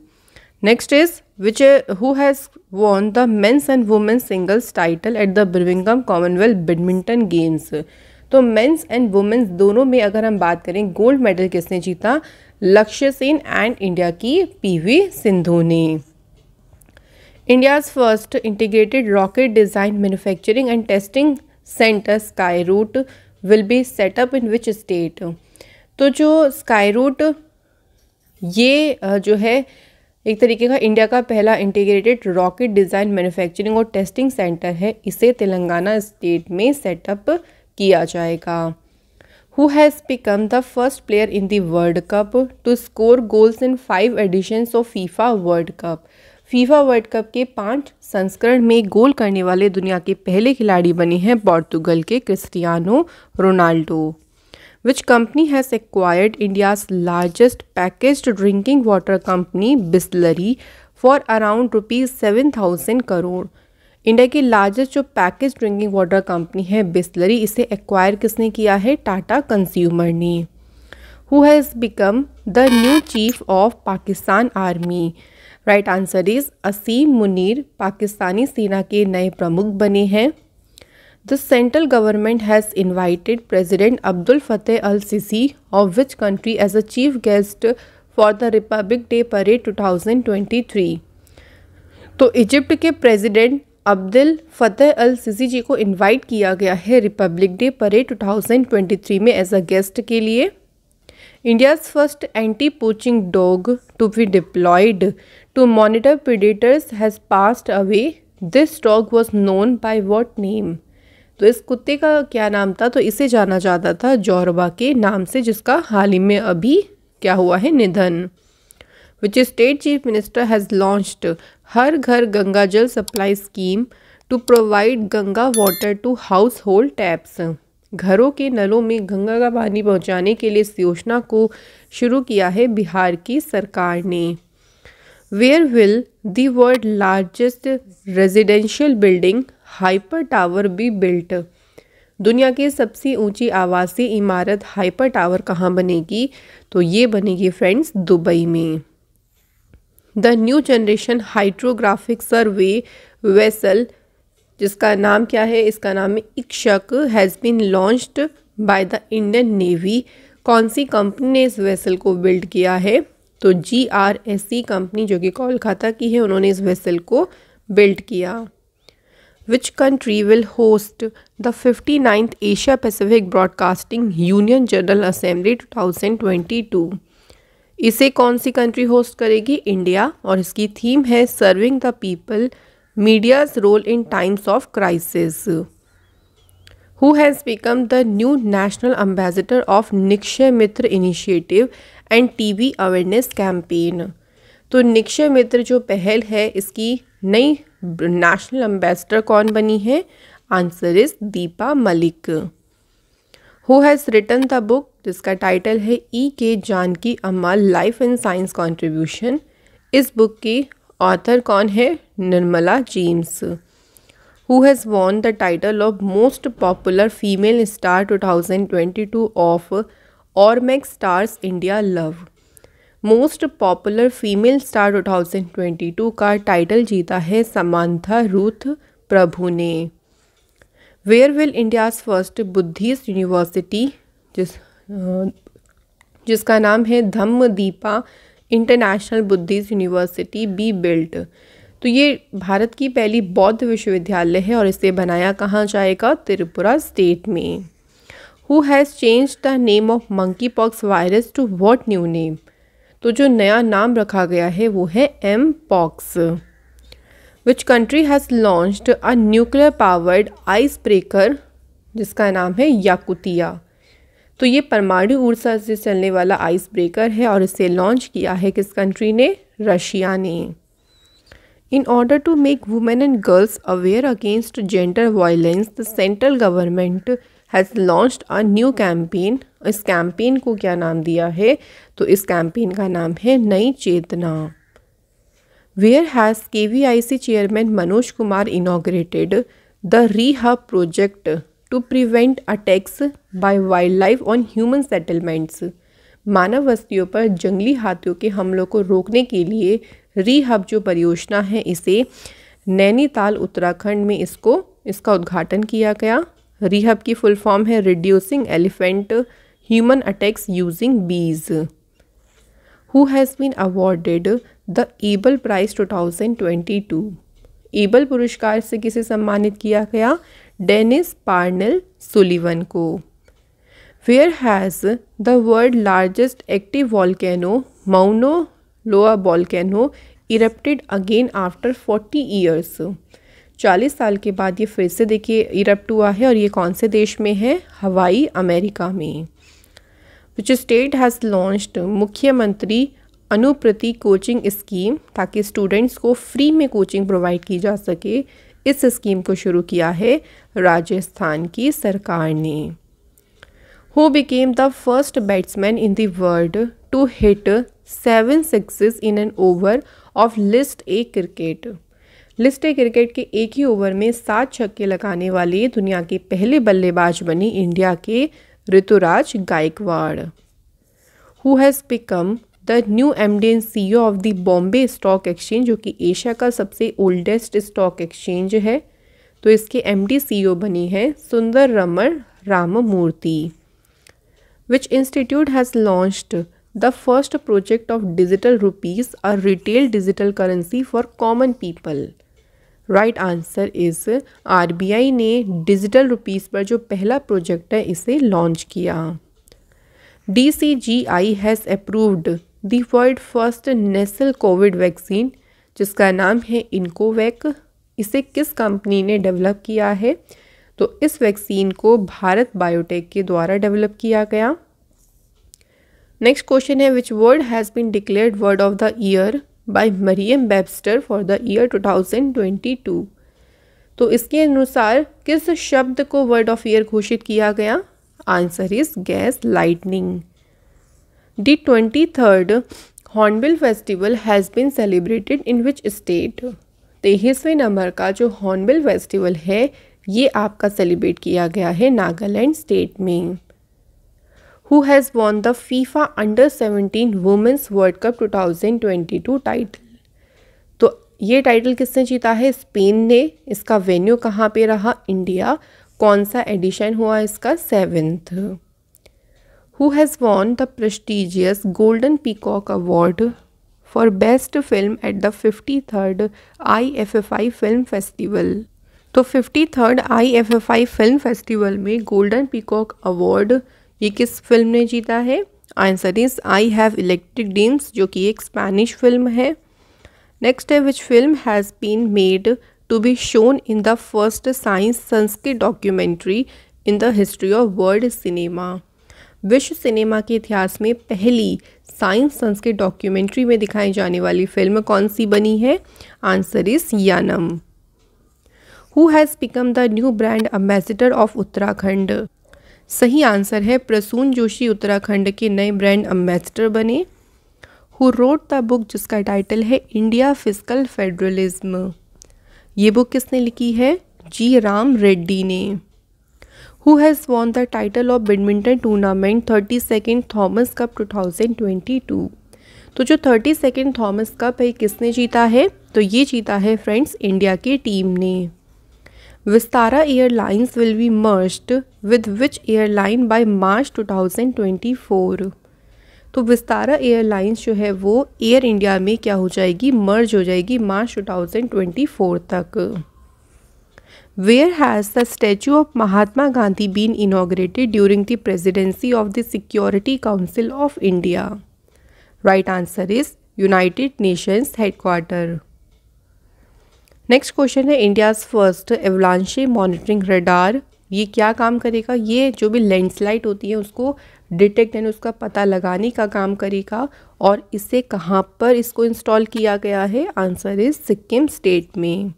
next is which who has won the men's and women's singles title at the Birmingham commonwealth badminton games तो मेन्स एंड वुमेन्स दोनों में अगर हम बात करें गोल्ड मेडल किसने जीता लक्ष्य सेन एंड इंडिया की पीवी सिंधु ने India's first integrated rocket design manufacturing and testing centre Skyroot will be set up in which state तो जो स्काई रूट ये जो है एक तरीके का इंडिया का पहला इंटीग्रेटेड रॉकेट डिज़ाइन मैन्युफैक्चरिंग और टेस्टिंग सेंटर है इसे तेलंगाना स्टेट में सेटअप किया जाएगा who has become the first player in the world cup to score goals in five editions of FIFA world cup FIFA world cup के पांच संस्करण में गोल करने वाले दुनिया के पहले खिलाड़ी बने हैं पोर्तुगल के Cristiano Ronaldo which company has acquired India largest package drinking water company Bisleri for around rupees seven thousand crore India की लार्जेस्ट जो पैकेज ड्रिंकिंग वाटर कंपनी है बिस्लरी इसे एक्वायर किसने किया है टाटा कंज्यूमर ने who has become the new chief of Pakistan army right answer is Asim Munir Pakistani सेना के नए प्रमुख बने हैं the central government has invited president Abdel Fateh Al Sisi of which country as a chief guest for the republic day parade 2023 तो इजिप्ट के प्रेसिडेंट अब्दुल फ़तेह अल सिसी जी को इनवाइट किया गया है रिपब्लिक डे परेड 2023 में एज अ गेस्ट के लिए India first anti poaching dog to be deployed to monitor predators has passed away this dog was known by what name तो इस कुत्ते का क्या नाम था तो इसे जाना जाता था जौरबा के नाम से जिसका हाल ही में अभी क्या हुआ है निधन which state chief minister has launched Har Ghar Ganga Jal supply scheme to provide Ganga water to household taps घरों के नलों में गंगा का पानी पहुंचाने के लिए इस योजना को शुरू किया है बिहार की सरकार ने where will the world largest residential building hyper tower be built दुनिया की सबसे ऊंची आवासीय इमारत हाइपर टावर कहाँ बनेगी तो ये बनेगी फ्रेंड्स दुबई में the new generation hydrographic survey vessel जिसका नाम क्या है इसका नाम है Ikshak has been launched by the Indian navy कौन सी कंपनी ने इस वेसल को बिल्ड किया है तो G R S C company जो कि कोलकाता की है उन्होंने इस वेसल को बिल्ड किया which country will host the fifty ninth Asia pacific broadcasting union general assembly two thousand twenty two इसे कौन सी कंट्री होस्ट करेगी इंडिया और इसकी थीम है serving the people media's role in times of crisis who has become the new national ambassador of Nikshay Mitra initiative and we awareness campaign तो निक्षय मित्र जो पहल है इसकी नई नेशनल एम्बेसडर कौन बनी है answer is Deepa Malik who has written the book जिसका टाइटल है E K Janaki Ammal life and science contribution इस बुक की ऑथर कौन है Nirmala James who has won the title of most popular female star 2022 और max stars India love most popular female star 2022 का टाइटल जीता है समांथा रूथ प्रभु ने where will India's first Buddhist university जिस जिसका नाम है Dhamma Deepa international Buddhist university be built तो ये भारत की पहली बौद्ध विश्वविद्यालय है और इसे बनाया कहाँ जाएगा त्रिपुरा स्टेट में who has change the name of monkeypox virus to what new name तो जो नया नाम रखा गया है वो है mpox which country has launched a nuclear powered ice breaker जिसका नाम है याकुतिया तो ये परमाणु ऊर्जा से चलने वाला आइस ब्रेकर है और इसे लॉन्च किया है किस कंट्री ने रशिया ने in order to make women and girls aware against gender violence the central government has launch a new campaign इस कैंपेन को क्या नाम दिया है तो इस कैंपेन का नाम है Nayi Chetna where has K V I C chairman Manoj Kumar inaugurated the rehab project to prevent attacks by wildlife on human settlements मानव बस्तियों पर जंगली हाथियों के हमलों को रोकने के लिए रीहब जो परियोजना है इसे नैनीताल उत्तराखंड में इसको इसका उद्घाटन किया गया रीहब की फुल फॉर्म है reducing elephant human attacks using bees who has been awarded the Abel prize 2022 Abel पुरस्कार से किसे सम्मानित किया गया डेनिस पार्नल सुलिवन को where has the world largest active volcano Mauna Loa volcano erupted again after forty years चालीस साल के बाद ये फिर से देखिए इरप्ट हुआ है और ये कौन से देश में है हवाई अमेरिका में which state has launch Mukhyamantri Anupriti coaching scheme ताकि स्टूडेंट्स को फ्री में कोचिंग प्रोवाइड की जा सके इस स्कीम को शुरू किया है राजस्थान की सरकार ने who became the first batsman in world world to hit seven sixes in an over of list A cricket list A cricket के एक ही ओवर में सात छक्के लगाने वाले दुनिया के पहले बल्लेबाज बनी इंडिया के Ruturaj Gaikwad who has become the new M D and C O of the Bombay stock exchange जो कि एशिया का सबसे ओल्डेस्ट स्टॉक एक्सचेंज है तो इसके एम डी सी ओ बनी है Sundararaman Ramamurthy which institute has launch the first project of digital rupees और retail digital currency for common people right answer is R B I ने डिजिटल रुपीज़ पर जो पहला प्रोजेक्ट है इसे लॉन्च किया D C G I has approved the world first nasal covid vaccine जिसका नाम है इनकोवैक इसे किस कंपनी ने डेवलप किया है तो इस वैक्सीन को भारत बायोटेक के द्वारा डेवलप किया गया नेक्स्ट क्वेश्चन है which word has been declared word of the year by Merriam Webster for the year 2022 तो इसके अनुसार किस शब्द को वर्ड ऑफ ईयर घोषित किया गया answer is gas lightning The 23rd hornbill festival has been celebrated in which state तेईसवें नंबर का जो हॉर्नबिल फेस्टिवल है ये आपका सेलिब्रेट किया गया है नागालैंड स्टेट में who has won the FIFA under seventeen women's world cup two thousand twenty two title तो ये टाइटल किसने जीता है स्पेन ने इसका वेन्यू कहाँ पे रहा इंडिया कौन सा एडिशन हुआ इसका seventh who has won the prestigious Golden Peacock Award for Best Film at the 53rd IFFI Film Festival. तो 53rd IFFI Film Festival में Golden Peacock Award ये किस फिल्म ने जीता है answer is I have electric dreams जो कि एक स्पैनिश फिल्म है नेक्स्ट है which film has been made to be shown in the first science Sanskrit documentary in the history of world cinema विश्व सिनेमा के इतिहास में पहली साइंस संस्कृत डॉक्यूमेंट्री में दिखाई जाने वाली फिल्म कौन सी बनी है answer is Yaanam who has become the new brand ambassador of Uttarakhand सही आंसर है प्रसून जोशी उत्तराखंड के नए ब्रांड एम्बेसडर बने हु रोट द बुक जिसका टाइटल है इंडिया फिजिकल फेडरलिज्म ये बुक किसने लिखी है जी राम रेड्डी ने who has won the title of badminton tournament 32nd Thomas Cup 2022 तो जो 32nd थॉमस कप है किसने जीता है तो ये जीता है फ्रेंड्स इंडिया की टीम ने Vistara airlines will be merged with which airline by March 2024 तो विस्तारा एयरलाइंस जो है वो एयर इंडिया में क्या हो जाएगी मर्ज हो जाएगी मार्च 2024 तक Where has the statue of Mahatma Gandhi been inaugurated during the presidency of the Security Council of India? Right answer is United Nations headquarter next question है India's first avalanche monitoring radar ये क्या काम करेगा ये जो भी लैंडस्लाइड होती है उसको डिटेक्ट यानी उसका पता लगाने का काम करेगा और इसे कहाँ पर इसको इंस्टॉल किया गया है आंसर इज सिक्किम स्टेट में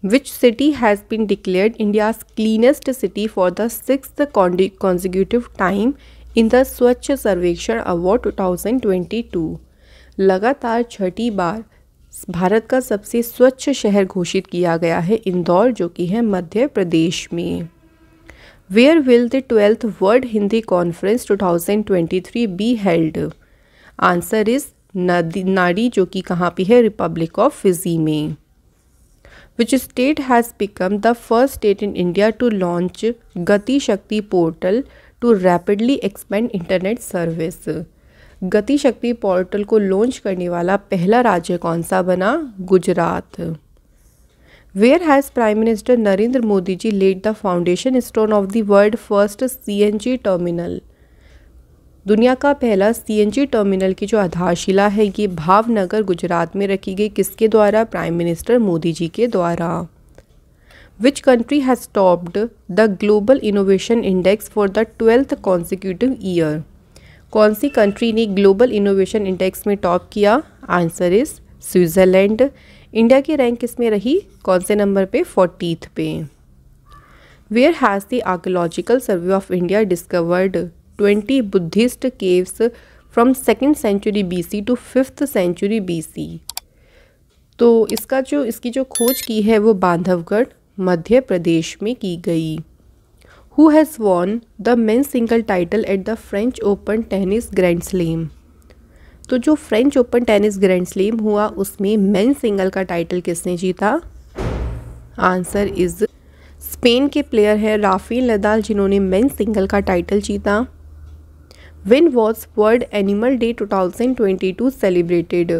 Which city has been declared India's cleanest city for the sixth consecutive time in the Swachh Sarvekshan Award 2022? लगातार छठी बार भारत का सबसे स्वच्छ शहर घोषित किया गया है इंदौर जो कि है मध्य प्रदेश में where will the twelfth world Hindi conference 2023 be held answer is Nadi जो कि कहाँ पे है रिपब्लिक ऑफ फिजी में which state has become the first state in India to launch Gati Shakti portal to rapidly expand internet service. गति शक्ति पोर्टल को लॉन्च करने वाला पहला राज्य कौन सा बना Gujarat where has prime minister Narendra Modi ji laid the foundation stone of the world first C N G terminal दुनिया का पहला सीएनजी टर्मिनल की जो आधारशिला है ये भावनगर गुजरात में रखी गई किसके द्वारा प्राइम मिनिस्टर मोदी जी के द्वारा which country has topped the global innovation index for the twelfth consecutive year कौन सी कंट्री ने ग्लोबल इनोवेशन इंडेक्स में टॉप किया आंसर इज स्विट्ज़रलैंड इंडिया की रैंक इसमें रही कौन से नंबर पे फोर्टीथ पे where has the archaeological survey of India discovered twenty Buddhist caves from second century B C to fifth century B C तो इसका जो इसकी जो खोज की है वो बांधवगढ़ मध्य प्रदेश में की गई who has won the men single title at the French open tennis grand slam तो जो French open tennis grand slam हुआ उसमें मेन सिंगल का टाइटल किसने जीता आंसर इज़ स्पेन के प्लेयर हैं राफेल नदाल जिन्होंने मेन सिंगल का टाइटल जीता when was World Animal Day 2022 celebrated?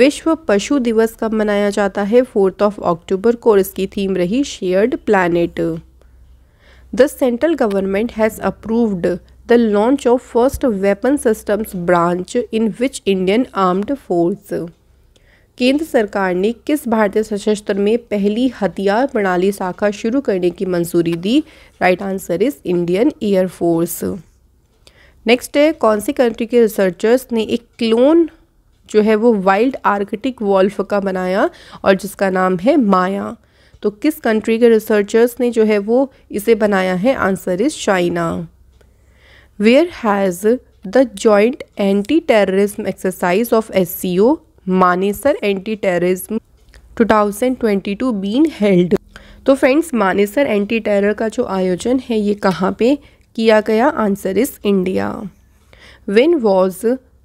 विश्व पशु दिवस कब मनाया जाता है फोर्थ ऑफ अक्टूबर को और इसकी थीम रही shared planet the central government has approved the launch of first weapon systems branch in which Indian armed force केंद्र सरकार ने किस भारतीय सशस्त्र में पहली हथियार प्रणाली शाखा शुरू करने की मंजूरी दी right answer is Indian air force next है कौन सी कंट्री के रिसर्चर्स ने एक क्लोन जो है वो वाइल्ड आर्कटिक वॉल्फ का बनाया और जिसका नाम है माया तो किस कंट्री के रिसर्चर्स ने जो है वो इसे बनाया है answer is China where has the joint anti terrorism exercise of S C O Manesar anti terrorism two been held तो फ्रेंड्स मानेसर एंटी टेरर का जो आयोजन है ये कहाँ पे किया गया answer is India when was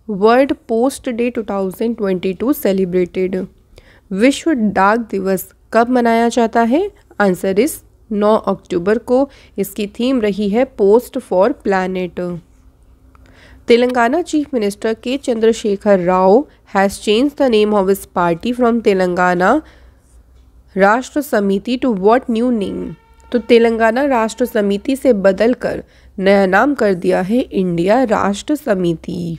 world post day 2022 celebrated विश्व डाक दिवस कब मनाया जाता है आंसर इज 9 अक्टूबर को इसकी थीम रही है post for planet Telangana chief minister K Chandrashekar Rao has change the name of his party from Telangana Rashtra Samithi to what new name तो तेलंगाना राष्ट्र समिति से बदल कर नया नाम कर दिया है India Rashtra Samithi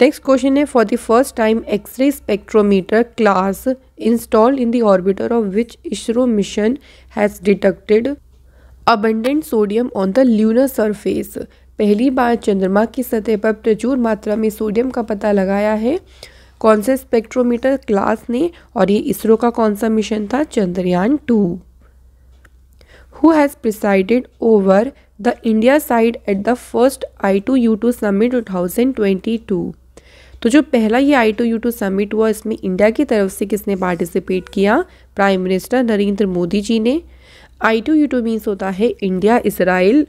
next question है for the first time x ray spectrometer class installed in the orbiter of which ISRO mission has detected abundant sodium on the lunar surface पहली बार चंद्रमा की सतह पर प्रचुर मात्रा में सोडियम का पता लगाया है कौन से स्पेक्ट्रोमीटर क्लास ने और ये इसरो का कौन सा मिशन था Chandrayaan two who has presided over the India side at the first I2U2 Summit 2022. तो जो पहला ये I two U two summit हुआ इसमें इंडिया की तरफ से किसने पार्टिसिपेट किया प्राइम मिनिस्टर नरेंद्र मोदी जी ने I two U two means होता है India Israel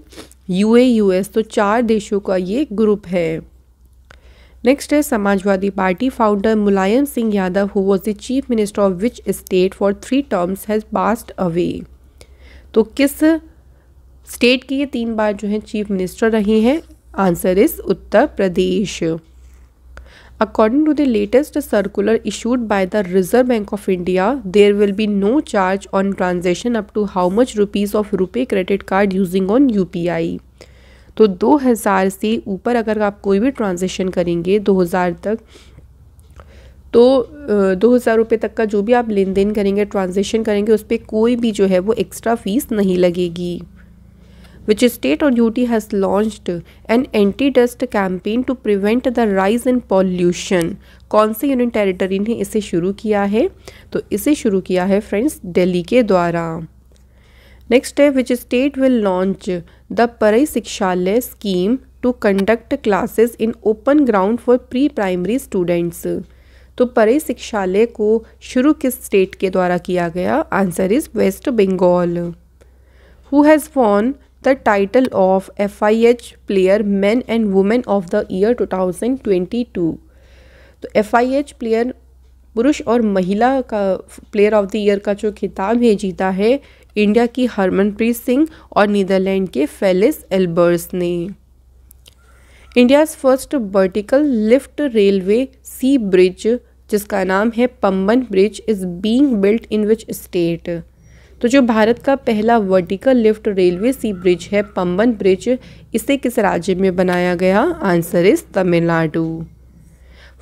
U A U S तो चार देशों का ये ग्रुप है नेक्स्ट है Samajwadi party founder Mulayam Singh Yadav who was the chief minister of which state for three terms has passed away तो किस स्टेट की ये तीन बार जो है चीफ मिनिस्टर रही हैं answer is Uttar Pradesh according to the latest circular issued by the reserve bank of India there will be no charge on transaction up to how much rupees of RuPay credit card using on U तो दो हज़ार से ऊपर अगर आप कोई भी ट्रांजेक्शन करेंगे दो हज़ार तक तो दो हज़ार रुपये तक का जो भी आप लेन देन करेंगे ट्रांजेक्शन करेंगे उस पर कोई भी जो है वो एक्स्ट्रा फीस नहीं लगेगी विच स्टेट और duty has launched an anti dust campaign to prevent the rise in pollution कौन से यूनियन टेरिटरी ने इसे शुरू किया है तो इसे शुरू किया है फ्रेंड्स दिल्ली के द्वारा नेक्स्ट है which state will launch the Paray Shikshalaya scheme to conduct classes in open ground for pre primary students तो परे शिक्षालय को शुरू किस स्टेट के द्वारा किया गया answer is waste Bengal who has won the title of F I H player man and women of the year two thousand twenty two तो एफ आई एच प्लेयर पुरुष और महिला का प्लेयर ऑफ द ईयर का जो खिताब है जीता है इंडिया की हरमनप्रीत सिंह और नीदरलैंड के फेलिस एल्बर्स ने India's first vertical lift railway sea bridge जिसका नाम है Pamban bridge is being built in which state तो जो भारत का पहला vertical lift railway sea bridge है पम्बन ब्रिज इसे किस राज्य में बनाया गया answer is Tamil Nadu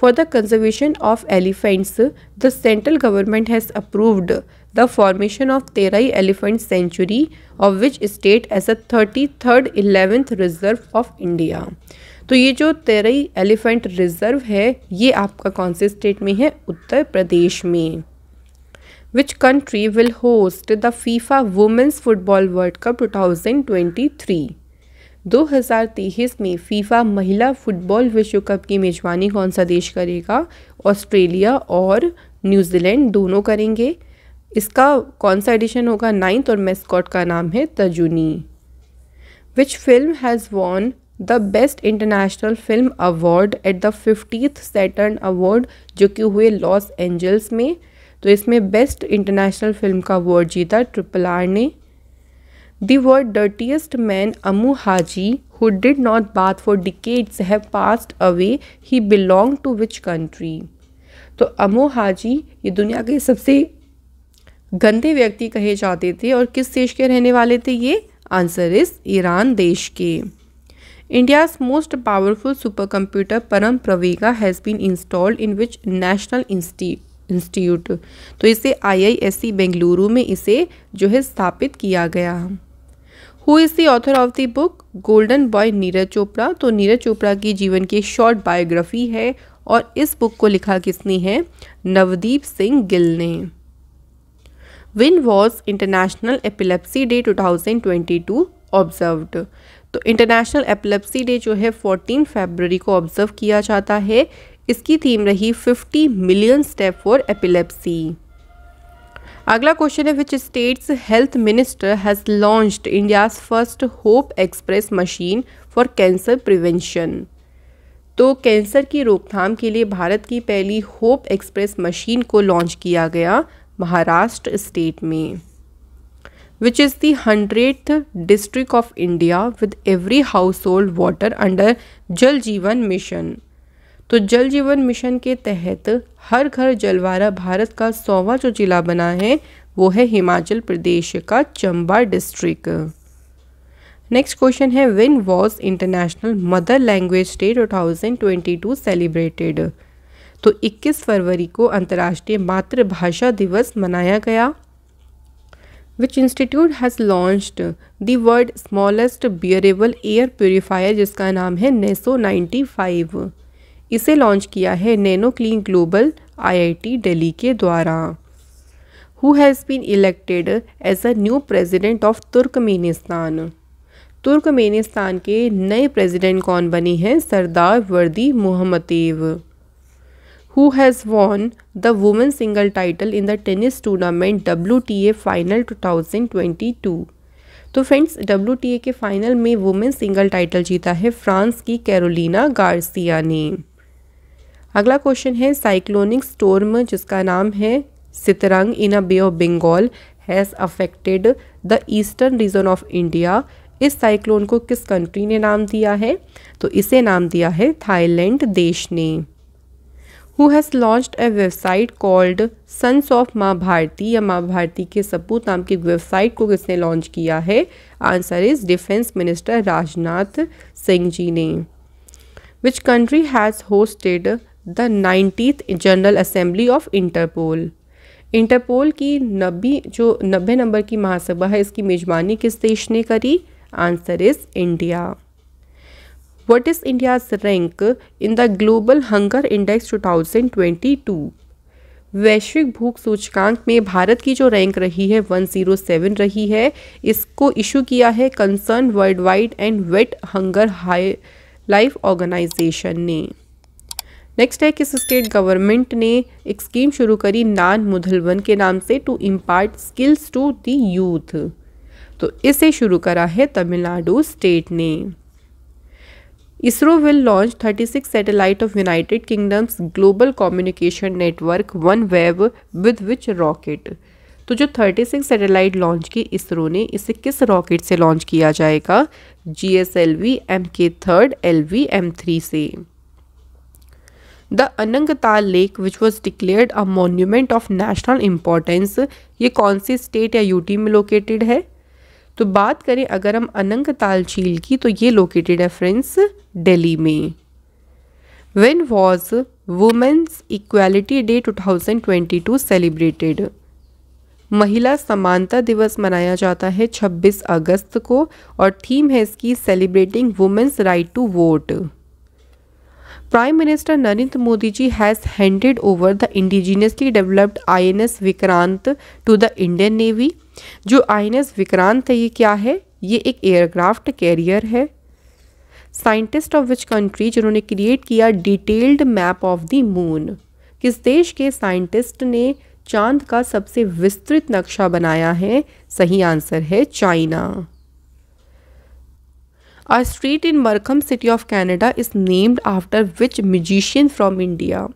for the conservation of elephants the central government has approved the formation of Terai elephant century of which state as a thirty third eleventh reserve of India तो ये जो तेरई एलिफेंट रिजर्व है ये आपका कौन से स्टेट में है उत्तर प्रदेश में which country will host the FIFA women's football world cup 2023 तेईस में फीफा महिला फुटबॉल विश्व कप की मेज़बानी कौन सा देश करेगा ऑस्ट्रेलिया और न्यूजीलैंड दोनों करेंगे इसका कौन सा एडिशन होगा नाइन्थ और मेस्कॉट का नाम है Tazuni which film has won the best international film award at the fiftieth Saturn award जो कि हुए लॉस एंजल्स में तो इसमें बेस्ट इंटरनेशनल फिल्म का अवार्ड जीता ट्रिपल आर ने the world dirtiest man Amou Haji who did not bath for decades have passed away he belong to which country तो अमो हाजी ये दुनिया के सबसे गंदे व्यक्ति कहे जाते थे और किस देश के रहने वाले थे ये आंसर इस ईरान देश के India's most powerful supercomputer Param Pravega has been installed in which National Institute institute तो इसे आईआईएससी बेंगलुरु में इसे जो है स्थापित किया गया who is the author of the book golden boy Neeraj Chopra तो नीरज चोपड़ा की जीवन की एक शॉर्ट बायोग्राफी है और इस बुक को लिखा किसने है नवदीप सिंह गिल ने when was international epilepsy day 2022 observed तो इंटरनेशनल एपिलेप्सी डे जो है 14 फरवरी को ऑब्जर्व किया जाता है इसकी थीम रही 50 मिलियन स्टेप फॉर एपिलेप्सी अगला क्वेश्चन है which state's health minister has launched India's first hope express machine for cancer prevention तो कैंसर की रोकथाम के लिए भारत की पहली होप एक्सप्रेस मशीन को लॉन्च किया गया महाराष्ट्र स्टेट में which is the 100th district of India with every household water under जल जीवन मिशन तो जल जीवन मिशन के तहत हर घर जलवारा भारत का सौवा जो जिला बना है वो है हिमाचल प्रदेश का चंबा डिस्ट्रिक्ट नेक्स्ट क्वेश्चन है when was international mother language day 2022 celebrated तो 21 फरवरी को अंतर्राष्ट्रीय मातृभाषा दिवस मनाया गया which institute has launch the world smallest bearable air purifier जिसका नाम है नेसो नाइन्टी फाइव इसे लॉन्च किया है nano clean global IIT Delhi के द्वारा who has been elected as a new president of Turkmenistan Turkmenistan के नए प्रेसिडेंट कौन बनी हैं सरदार वर्दी मोहम्मदेव who has won the women's single title in the tennis tournament WTA Final 2022. तो फ्रेंड्स डब्ल्यू के फाइनल में वुमेन सिंगल टाइटल जीता है फ्रांस की कैरोलिना गार्सिया ने अगला क्वेश्चन है साइक्लोनिक स्टोर्म जिसका नाम है Sitrang in a bay of Bengal has affected the eastern region of India इस साइक्लोन को किस कंट्री ने नाम दिया है तो इसे नाम दिया है थाईलैंड देश ने who has launch a website called sons of Maa Bharti या माँ भारती के सपूत नाम की वेबसाइट को किसने लॉन्च किया है answer is defence minister Rajnath Singh ji ने which country has hosted the ninetieth general assembly of Interpol Interpol की नब्बे जो नब्बे नंबर की महासभा है इसकी मेजबानी किस देश ने करी answer is India What is India's rank in the Global Hunger Index 2022? वैश्विक भूख सूचकांक में भारत की जो रैंक रही है 107 रही है इसको इशू किया है Concern worldwide and Welthungerhilfe organisation ने नेक्स्ट है किस स्टेट गवर्नमेंट ने एक स्कीम शुरू करी नान मुधलवन के नाम से to impart skills to the youth तो इसे शुरू करा है तमिलनाडु स्टेट ने ISRO will launch 36 of United Kingdom's global communication network one OneWeb with which rocket तो जो 36 सैटेलाइट लॉन्च की इसरो ने इसे किस रॉकेट से लॉन्च किया जाएगा G S L V M K third L V M three से the Anangtal lake which was declared a monument of national importance ये कौन सी स्टेट या यूटी में लोकेटेड है तो बात करें अगर हम अनंग ताल झील की तो ये लोकेटेड है फ्रेंड्स दिल्ली में when was women's equality day 2022 celebrated महिला समानता दिवस मनाया जाता है 26 अगस्त को और थीम है इसकी celebrating women's right to vote prime minister Narendra Modi ji has handed over the indigenously developed INS Vikrant to the Indian navy जो आई विक्रांत है ये क्या है ये एक एयरक्राफ्ट कैरियर है साइंटिस्ट ऑफ विच कंट्री जिन्होंने क्रिएट किया detailed map of the moon किस देश के साइंटिस्ट ने चांद का सबसे विस्तृत नक्शा बनाया है सही आंसर है China a street in Markham city of Canada is named after which musician from India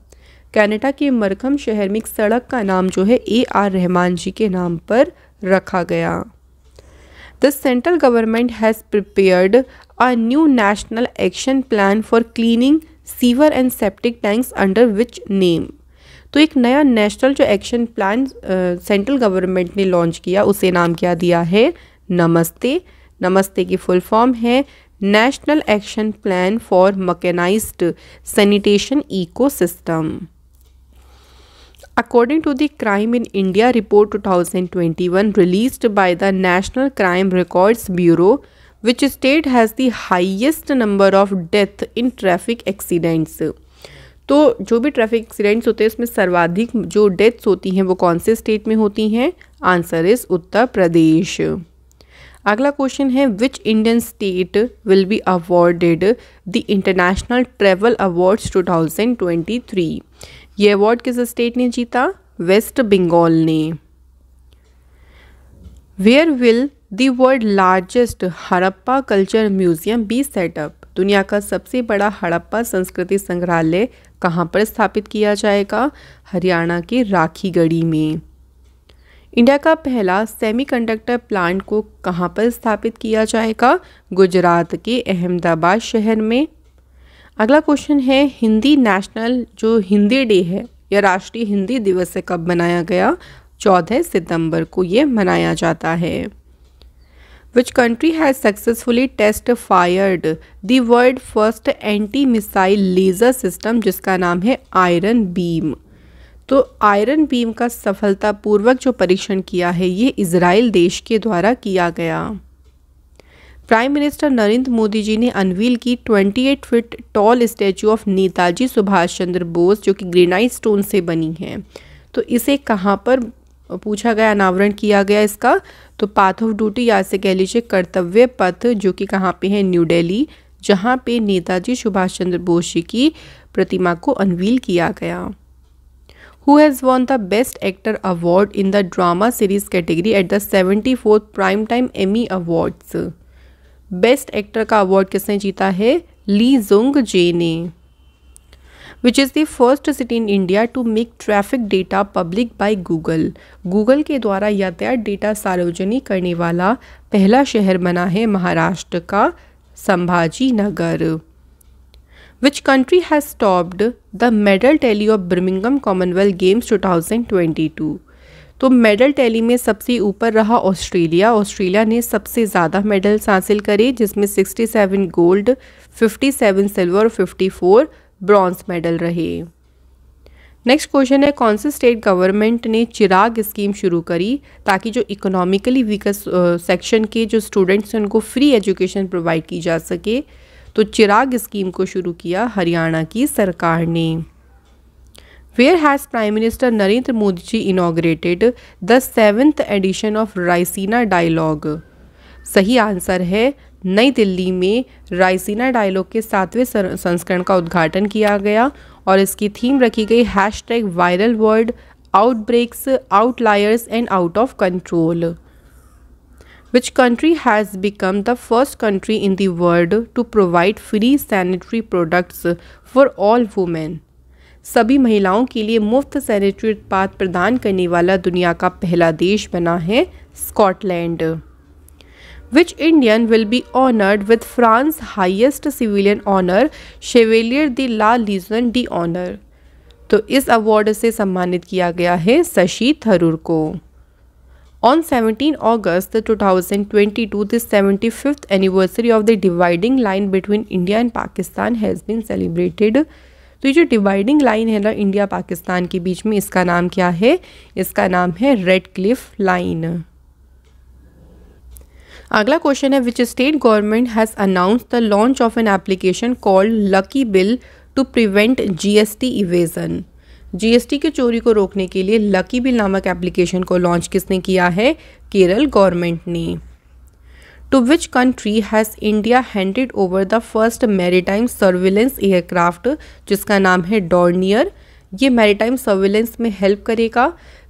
Canada के मरखम शहर में एक सड़क का नाम जो है ए आर रहमान जी के नाम पर रखा गया the central government has prepared a new national action plan for cleaning sewer and septic tanks under which name तो एक नया नेशनल जो एक्शन प्लान सेंट्रल गवर्नमेंट ने लॉन्च किया उसे नाम क्या दिया है नमस्ते नमस्ते की फुल फॉर्म है national action plan for mechanised sanitation ecosystem According to the Crime in India report 2021 released by the National Crime Records Bureau, which state has the highest number of death in traffic accidents. तो जो भी ट्रैफिक एक्सीडेंट्स होते हैं उसमें सर्वाधिक जो डेथ्स होती हैं वो कौन से स्टेट में होती हैं आंसर इज उत्तर प्रदेश अगला क्वेश्चन है which Indian state will be awarded the international travel awards 2023 ये अवार्ड किस स्टेट ने जीता वेस्ट बंगाल ने where will the world largest Harappa culture museum be set up दुनिया का सबसे बड़ा हड़प्पा संस्कृति संग्रहालय कहाँ पर स्थापित किया जाएगा हरियाणा के राखीगढ़ी में इंडिया का पहला सेमीकंडक्टर प्लांट को कहाँ पर स्थापित किया जाएगा गुजरात के अहमदाबाद शहर में अगला क्वेश्चन है हिंदी नेशनल जो हिंदी डे है या राष्ट्रीय हिंदी दिवस है कब मनाया गया चौदह सितंबर को ये मनाया जाता है which country has successfully test fired the world first anti missile laser system जिसका नाम है आयरन बीम तो आयरन बीम का सफलतापूर्वक जो परीक्षण किया है ये इसराइल देश के द्वारा किया गया प्राइम मिनिस्टर नरेंद्र मोदी जी ने अनवील की 28 feet tall statue of Netaji Subhash Chandra Bose जो कि ग्रेनाइट स्टोन से बनी है तो इसे कहाँ पर पूछा गया अनावरण किया गया इसका तो पाथ ऑफ ड्यूटी या से कह लीजिए कर्तव्य पथ जो कि कहाँ पे है न्यू दिल्ली जहाँ पे नेताजी सुभाष चंद्र बोस जी की प्रतिमा को अनवील किया गया who has won the Best Actor Award in the Drama Series category at the 74th Primetime Emmy Awards. Best actor का अवार्ड किसने जीता है ली जोंग जे ने which is the first city in India to make traffic data public by Google Google के द्वारा यातायात डेटा सार्वजनिक करने वाला पहला शहर बना है महाराष्ट्र का Sambhaji Nagar which country has stopped the medal tally of Birmingham Commonwealth games 2022 तो मेडल टैली में सबसे ऊपर रहा ऑस्ट्रेलिया ऑस्ट्रेलिया ने सबसे ज़्यादा मेडल्स हासिल करे जिसमें 67 गोल्ड 57 सिल्वर और 54 ब्रॉन्ज मेडल रहे नेक्स्ट क्वेश्चन है कौन से स्टेट गवर्नमेंट ने चिराग स्कीम शुरू करी ताकि जो इकोनॉमिकली वीकर सेक्शन के जो स्टूडेंट्स हैं उनको फ्री एजुकेशन प्रोवाइड की जा सके तो चिराग स्कीम को शुरू किया हरियाणा की सरकार ने where has prime minister Narendra Modi ji inaugurated the seventh edition of Raisina dialogue सही आंसर है नई दिल्ली में रायसीना डायलॉग के सातवें संस्करण का उद्घाटन किया गया और इसकी थीम रखी गई hashtag viral world outbreaks liars and out of control which country has become the first country in world to provide free sanitary products for all women सभी महिलाओं के लिए मुफ्त सैनिटरी उत्पाद प्रदान करने वाला दुनिया का पहला देश बना है Scotland Indian will be honoured with France France's civilian honour Chevalier Chevalier la Legion de honour तो इस अवार्ड से सम्मानित किया गया है शशि थरूर को on 17 August 2022 this seventy fifth anniversary of the dividing line between India and Pakistan has been celebrated तो ये जो डिवाइडिंग लाइन है ना इंडिया पाकिस्तान के बीच में इसका नाम क्या है इसका नाम है रेड क्लिफ लाइन अगला क्वेश्चन है which state government has announce the launch of an application called lucky bill to prevent GST evasion GST की चोरी को रोकने के लिए लकी बिल नामक एप्लीकेशन को लॉन्च किसने किया है केरल गवर्नमेंट ने to which country has India handed over the first maritime surveillance aircraft जिसका नाम है डॉर्नियर ये मेरीटाइम सर्विलेंस में हेल्प करेगा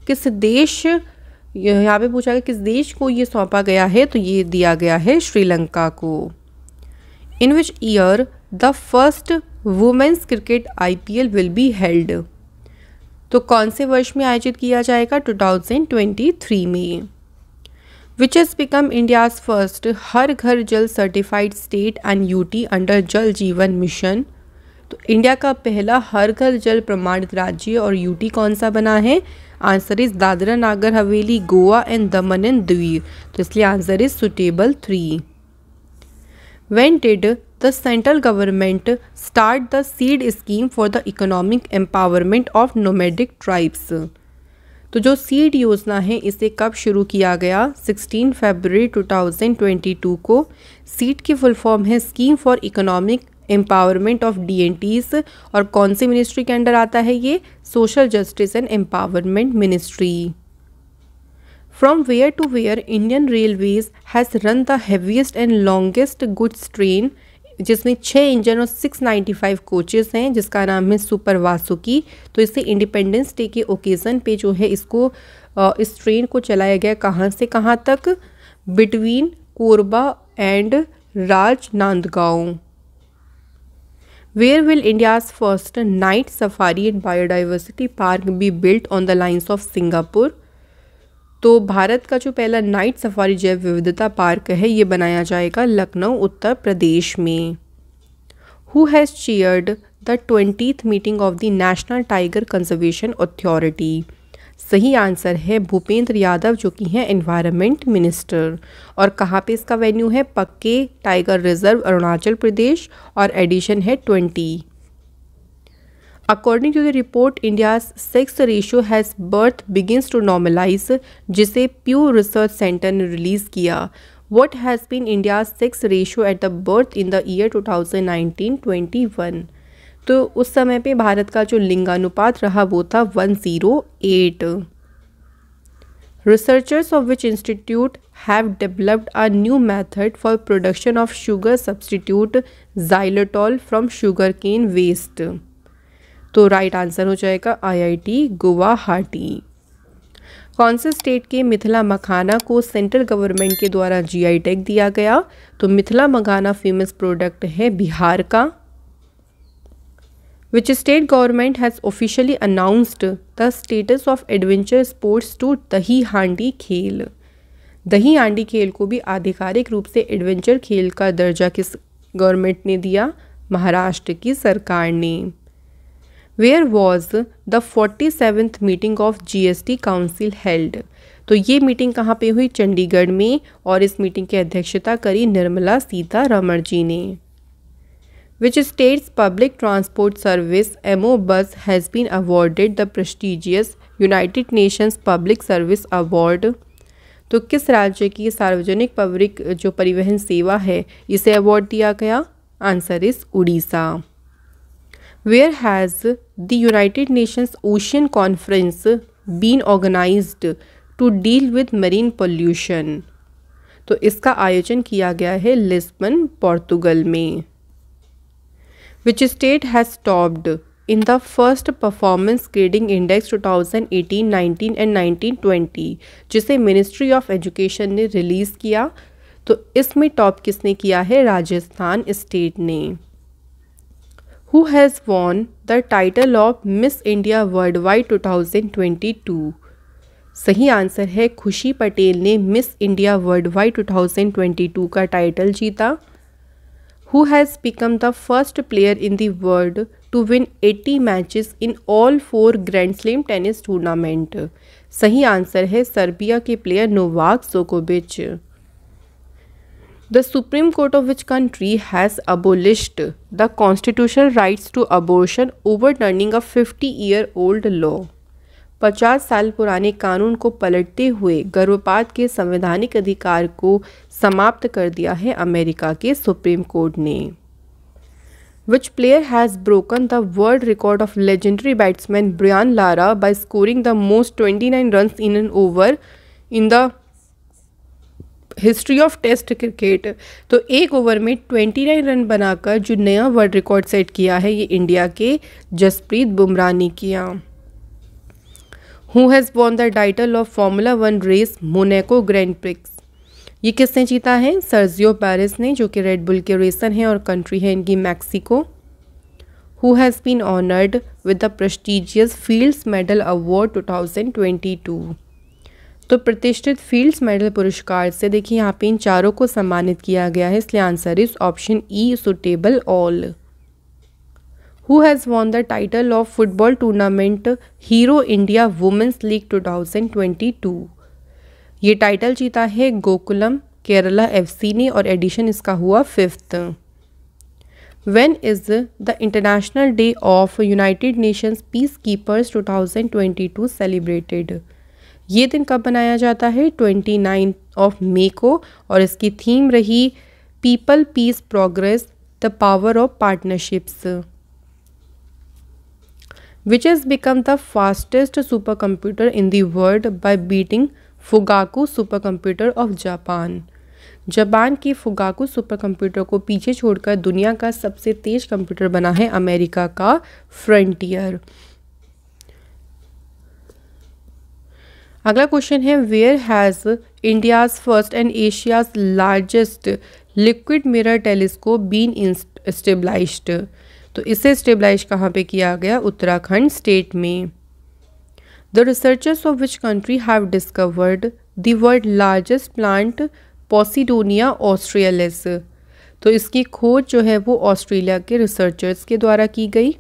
किस देश यहाँ पे पूछा गया किस देश को ये सौंपा गया है तो ये दिया गया है श्रीलंका को in which year the first women's cricket IPL will be held तो कौन से वर्ष में आयोजित किया जाएगा 2023 में which has become India's first Har Ghar Jal certified state and UT under Jal Jeevan Mission. तो इंडिया का पहला हर घर जल प्रमाणित राज्य और यूटी कौन सा बना है आंसर इज दादरा नागर हवेली गोवा एंड दमन एंड द्वीप तो इसलिए answer is suitable three when did the central government start the seed scheme for the economic empowerment of nomadic tribes तो जो सीड योजना है इसे कब शुरू किया गया 16 फरवरी 2022 को सीड की फुल फॉर्म है scheme for economic empowerment of D और कौन सी मिनिस्ट्री के अंडर आता है ये social justice and empowerment ministry From where to where Indian Railways has run the heaviest and longest goods train जिसमें छः इंजन और 695 कोचेस हैं जिसका नाम है सुपर वासुकी तो इसे इंडिपेंडेंस डे के ओकेज़न पे जो है इसको इस ट्रेन को चलाया गया कहाँ से कहाँ तक between Korba and Rajnandgaon where will India's first night safari and biodiversity park be built on the lines of Singapore तो भारत का जो पहला नाइट सफारी जैव विविधता पार्क है ये बनाया जाएगा लखनऊ उत्तर प्रदेश में who has chaired the twentieth meeting of the national tiger conservation authority सही आंसर है भूपेंद्र यादव जो कि हैं एनवायरनमेंट मिनिस्टर और कहाँ पे इसका वेन्यू है पक्के टाइगर रिजर्व अरुणाचल प्रदेश और एडिशन है twenty according to the report India sex ratio has birth begins to normalise जिसे प्यू रिसर्च सेंटर ने रिलीज किया what has been India sex ratio at the birth in the year 2019-21 तो उस समय पे भारत का जो लिंगानुपात रहा वो था 108 researchers of which institute have developed a new method for production of sugar substitute xylitol from sugar cane waste तो राइट आंसर हो जाएगा आईआईटी गुवाहाटी कौन से स्टेट के मिथिला मखाना को सेंट्रल गवर्नमेंट के द्वारा जीआई टैग दिया गया तो मिथिला मखाना फेमस प्रोडक्ट है बिहार का which state government has officially announced the status of adventure sports to Dahi Handi खेल दही हांडी खेल को भी आधिकारिक रूप से एडवेंचर खेल का दर्जा किस गवर्नमेंट ने दिया महाराष्ट्र की सरकार ने where was the forty seventh meeting of G S T council held तो ये मीटिंग कहाँ पे हुई चंडीगढ़ में और इस मीटिंग की अध्यक्षता करी निर्मला सीतारमण जी ने which state's public transport service MO bus has been awarded the prestigious united nations public service award तो किस राज्य की सार्वजनिक पब्लिक जो परिवहन सेवा है इसे अवार्ड दिया गया answer is Orissa where has the united nations ocean conference been organise to deal with marine pollution तो इसका आयोजन किया गया है लिस्बन पोर्तुगल में which state has stopped in the first performance grading index 2018, 19 and 1920 जिसे मिनिस्ट्री ऑफ एजुकेशन ने रिलीज किया तो इसमें टॉप किसने किया है राजस्थान स्टेट ने who has won the title of Miss India Worldwide 2022? सही आंसर है खुशी पटेल ने मिस इंडिया वर्ल्ड वाइड 2022 का टाइटल जीता who has become the first player in the world to win 80 matches in all four grand slam tennis tournament सही आंसर है सर्बिया के प्लेयर नोवाक जोकोबिच the supreme court of which country has abolished the constitutional rights to abortion over turning a fifty year old law पचास साल पुराने कानून को पलटते हुए गर्भपात के संवैधानिक अधिकार को समाप्त कर दिया है अमेरिका के सुप्रीम कोर्ट ने which player has broken the world record of legendary batsman Brian Lara by scoring the most twenty nine run in an over in the history of test cricket तो एक ओवर में 29 रन बनाकर जो नया वर्ल्ड रिकॉर्ड सेट किया है ये इंडिया के जसप्रीत बुमराह ने किया who has won the title of formula one race Monaco grand prix ये किसने जीता है सर्जियो पैरिस ने जो कि रेडबुल के रेसर हैं और कंट्री है इनकी Mexico who has been honoured with the prestigious fields medal award 2022 तो प्रतिष्ठित फील्ड्स मेडल पुरस्कार से देखिए यहाँ पे इन चारों को सम्मानित किया गया है इसलिए answer is option E suitable all the title of football tournament hero India tournament league two thousand twenty 2022 ये टाइटल जीता है गोकुलम केरला एफसी ने और एडिशन इसका हुआ fifth when is the international day of United Nations peace keepers to celebrated ये दिन कब मनाया जाता है ट्वेंटी नाइन ऑफ मे को और इसकी थीम रही people peace progress the power of partnerships which is become the fastest super computer in world by beating Fugaku super computer of Japan Japan की फुगाकू सुपर कंप्यूटर को पीछे छोड़कर दुनिया का सबसे तेज कंप्यूटर बना है अमेरिका का फ्रंटियर अगला क्वेश्चन है where has India's first and Asia's largest liquid mirror telescope been stabilized तो इसे स्टेबलाइज कहाँ पे किया गया उत्तराखंड स्टेट में the researchers of which country have discovered the world largest plant Posidonia australis तो इसकी खोज जो है वो ऑस्ट्रेलिया के रिसर्चर्स के द्वारा की गई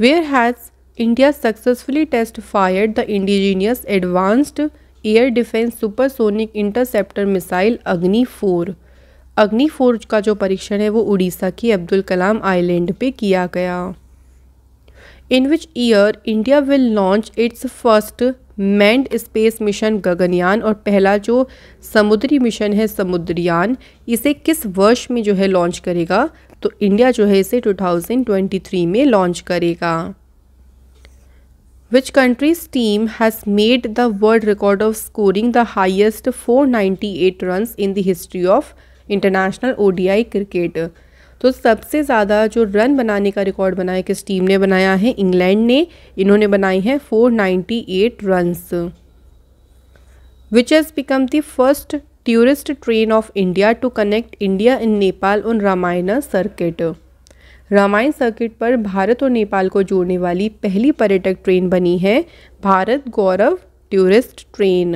where has India successfully test fired the indigenous advanced air defence supersonic interceptor missile Agni four Agni four का जो परीक्षण है वो उड़ीसा की अब्दुल कलाम आइलैंड पे किया गया in which year India will launch its first manned space mission Gaganyaan और पहला जो समुद्री मिशन है समुद्रयान इसे किस वर्ष में जो है लॉन्च करेगा तो इंडिया जो है इसे 2023 में लॉन्च करेगा which countries team has made the world record of scoring the four ninety eight run in the history of international O D I cricket तो सबसे ज़्यादा जो रन बनाने का रिकॉर्ड बनाया किस टीम ने बनाया है इंग्लैंड ने इन्होंने बनाई है four eight runs which has become the first tourist train of India to connect India in Nepal on Ramayana circuit Ramayana circuit पर भारत और नेपाल को जोड़ने वाली पहली पर्यटक ट्रेन बनी है Bharat Gaurav tourist train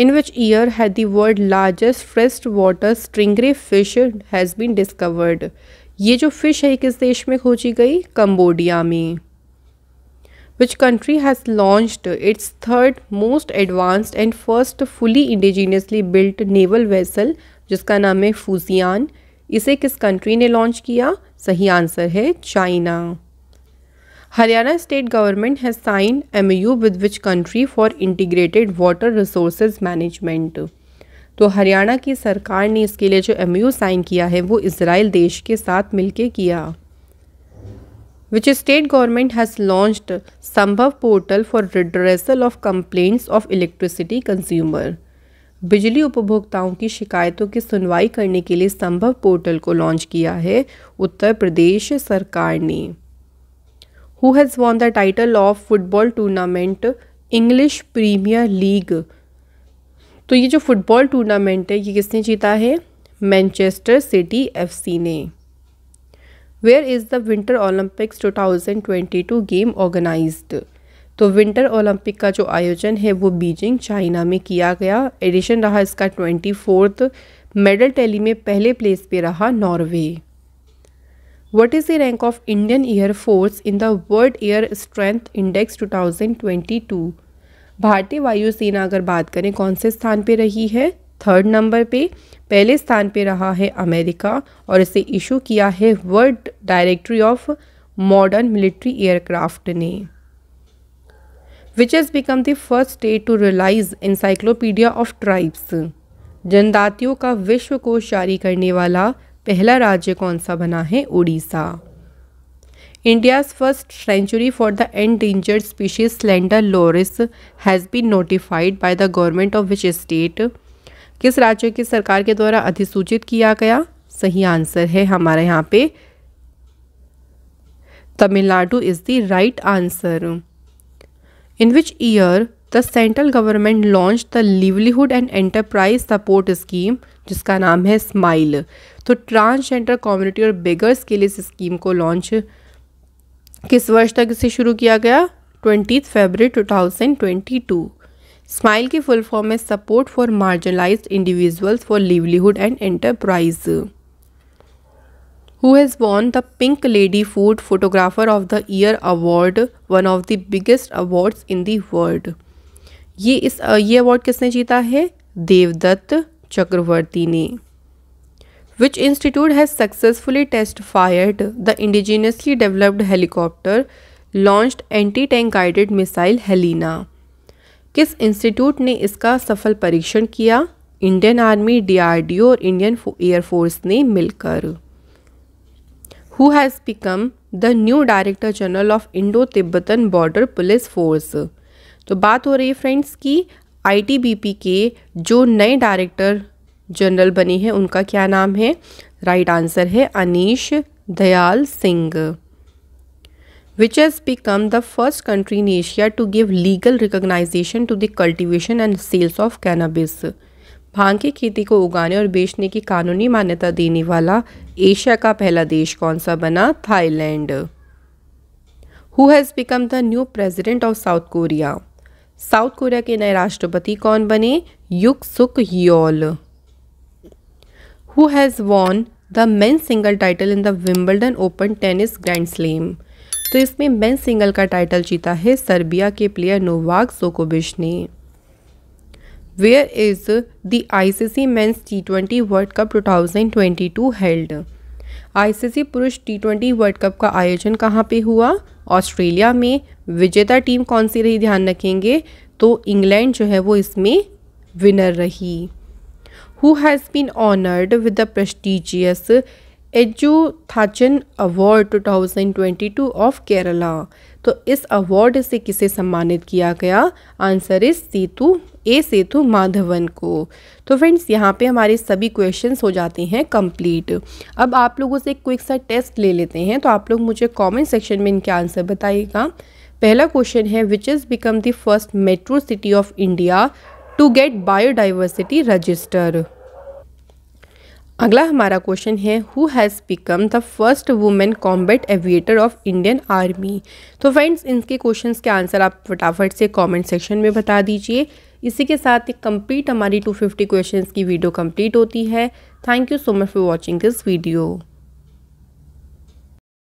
in which year year the world largest fresh water stingray fish has been discovered ये जो फिश है किस देश में खोजी गई कम्बोडिया में which country has launched its third most advanced and first fully indigenously built naval vessel जिसका नाम है फूजियान इसे किस कंट्री ने लॉन्च किया सही आंसर है China Haryana state government has sign M U with which country for integrated water resources management तो हरियाणा की सरकार ने इसके लिए जो एम यू साइन किया है वो इसराइल देश के साथ मिलकर किया which state government has launched Sambhav portal for redressal of complaints of electricity consumer बिजली उपभोक्ताओं की शिकायतों की सुनवाई करने के लिए संभव पोर्टल को लॉन्च किया है उत्तर प्रदेश सरकार ने who has won the title of football tournament English Premier League तो ये जो फुटबॉल टूर्नामेंट है ये किसने जीता है मैनचेस्टर सिटी एफ ने where is the winter Olympics 2022 game organized तो विंटर ओलंपिक का जो आयोजन है वो बीजिंग चाइना में किया गया एडिशन रहा इसका ट्वेंटी फोर्थ मेडल टैली में पहले प्लेस पे रहा Norway what is the rank of Indian Air Force in the world air strength index 2022 भारतीय वायुसेना अगर बात करें कौन से स्थान पे रही है थर्ड नंबर पे पहले स्थान पे रहा है अमेरिका और इसे इशू किया है world directory of modern military aircraft ने which has become the first state to realize encyclopedia of tribes जनजातियों का विश्व को जारी करने वाला पहला राज्य कौन सा बना है Orissa India's first sanctuary for the endangered species slender loris has been notified by the government of which state किस राज्य की सरकार के द्वारा अधिसूचित किया गया सही आंसर है हमारे यहाँ पे Tamil Nadu is the right answer in which year the central government launched the livelihood and enterprise support scheme जिसका नाम है स्माइल तो ट्रांसजेंडर कम्युनिटी और बेगर्स के लिए इस स्कीम को लॉन्च किस वर्ष तक इसे शुरू किया गया twenty February two thousand twenty two SMILE की फुल फॉर्म है support for marginalized individuals for livelihood and enterprise who has won the pink lady food photographer of the year award one of the biggest awards in the world. ये इस ये अवार्ड किसने जीता है देवदत्त चक्रवर्ती ने which institute has successfully test fired the indigenously developed helicopter launched anti tank guided missile Helina किस इंस्टीट्यूट ने इसका सफल परीक्षण किया इंडियन आर्मी डीआरडीओ और इंडियन एयरफोर्स ने मिलकर who has become the new director general of Indo Tibetan border police Force तो बात हो रही है फ्रेंड्स की आईटीबीपी के जो नए डायरेक्टर जनरल बने हैं उनका क्या नाम है राइट right आंसर है Anish Dayal Singh which has become the first country in Asia to give legal recognition to the cultivation and sales of cannabis भांग की खेती को उगाने और बेचने की कानूनी मान्यता देने वाला एशिया का पहला देश कौन सा बना Thailand who has become the new president of South Korea South Korea के नए राष्ट्रपति कौन बने Yoon Suk Yeol who has won the men single title in the Wimbledon Open tennis grand slam तो इसमें मेन सिंगल का टाइटल जीता है सर्बिया के प्लेयर नोवाक सोकोबिश ने where is the I C C men's T twenty world cup two two thousand twenty held I C C पुरुष टी ट्वेंटी वर्ल्ड कप का आयोजन कहाँ पे हुआ ऑस्ट्रेलिया में विजेता टीम कौन सी रही ध्यान रखेंगे तो इंग्लैंड जो है वो इसमें विनर रही who has been honoured with the prestigious Thachan award two thousand twenty two of Kerala तो इस अवार्ड से किसे सम्मानित किया गया answer is Sethu A Sethu Madhavan को तो फ्रेंड्स यहाँ पे हमारे सभी क्वेश्चंस हो जाते हैं कंप्लीट अब आप लोगों से एक क्विक सा टेस्ट ले लेते हैं तो आप लोग मुझे कमेंट सेक्शन में इनके आंसर बताइएगा पहला क्वेश्चन है which is become the first metro city of India to get biodiversity register अगला हमारा क्वेश्चन है who has become the first women combat aviator of Indian army तो फ्रेंड्स इनके क्वेश्चंस के आंसर आप फटाफट से कमेंट सेक्शन में बता दीजिए इसी के साथ एक कंप्लीट हमारी 250 क्वेश्चंस की वीडियो कंप्लीट होती है thank you so much for watching this video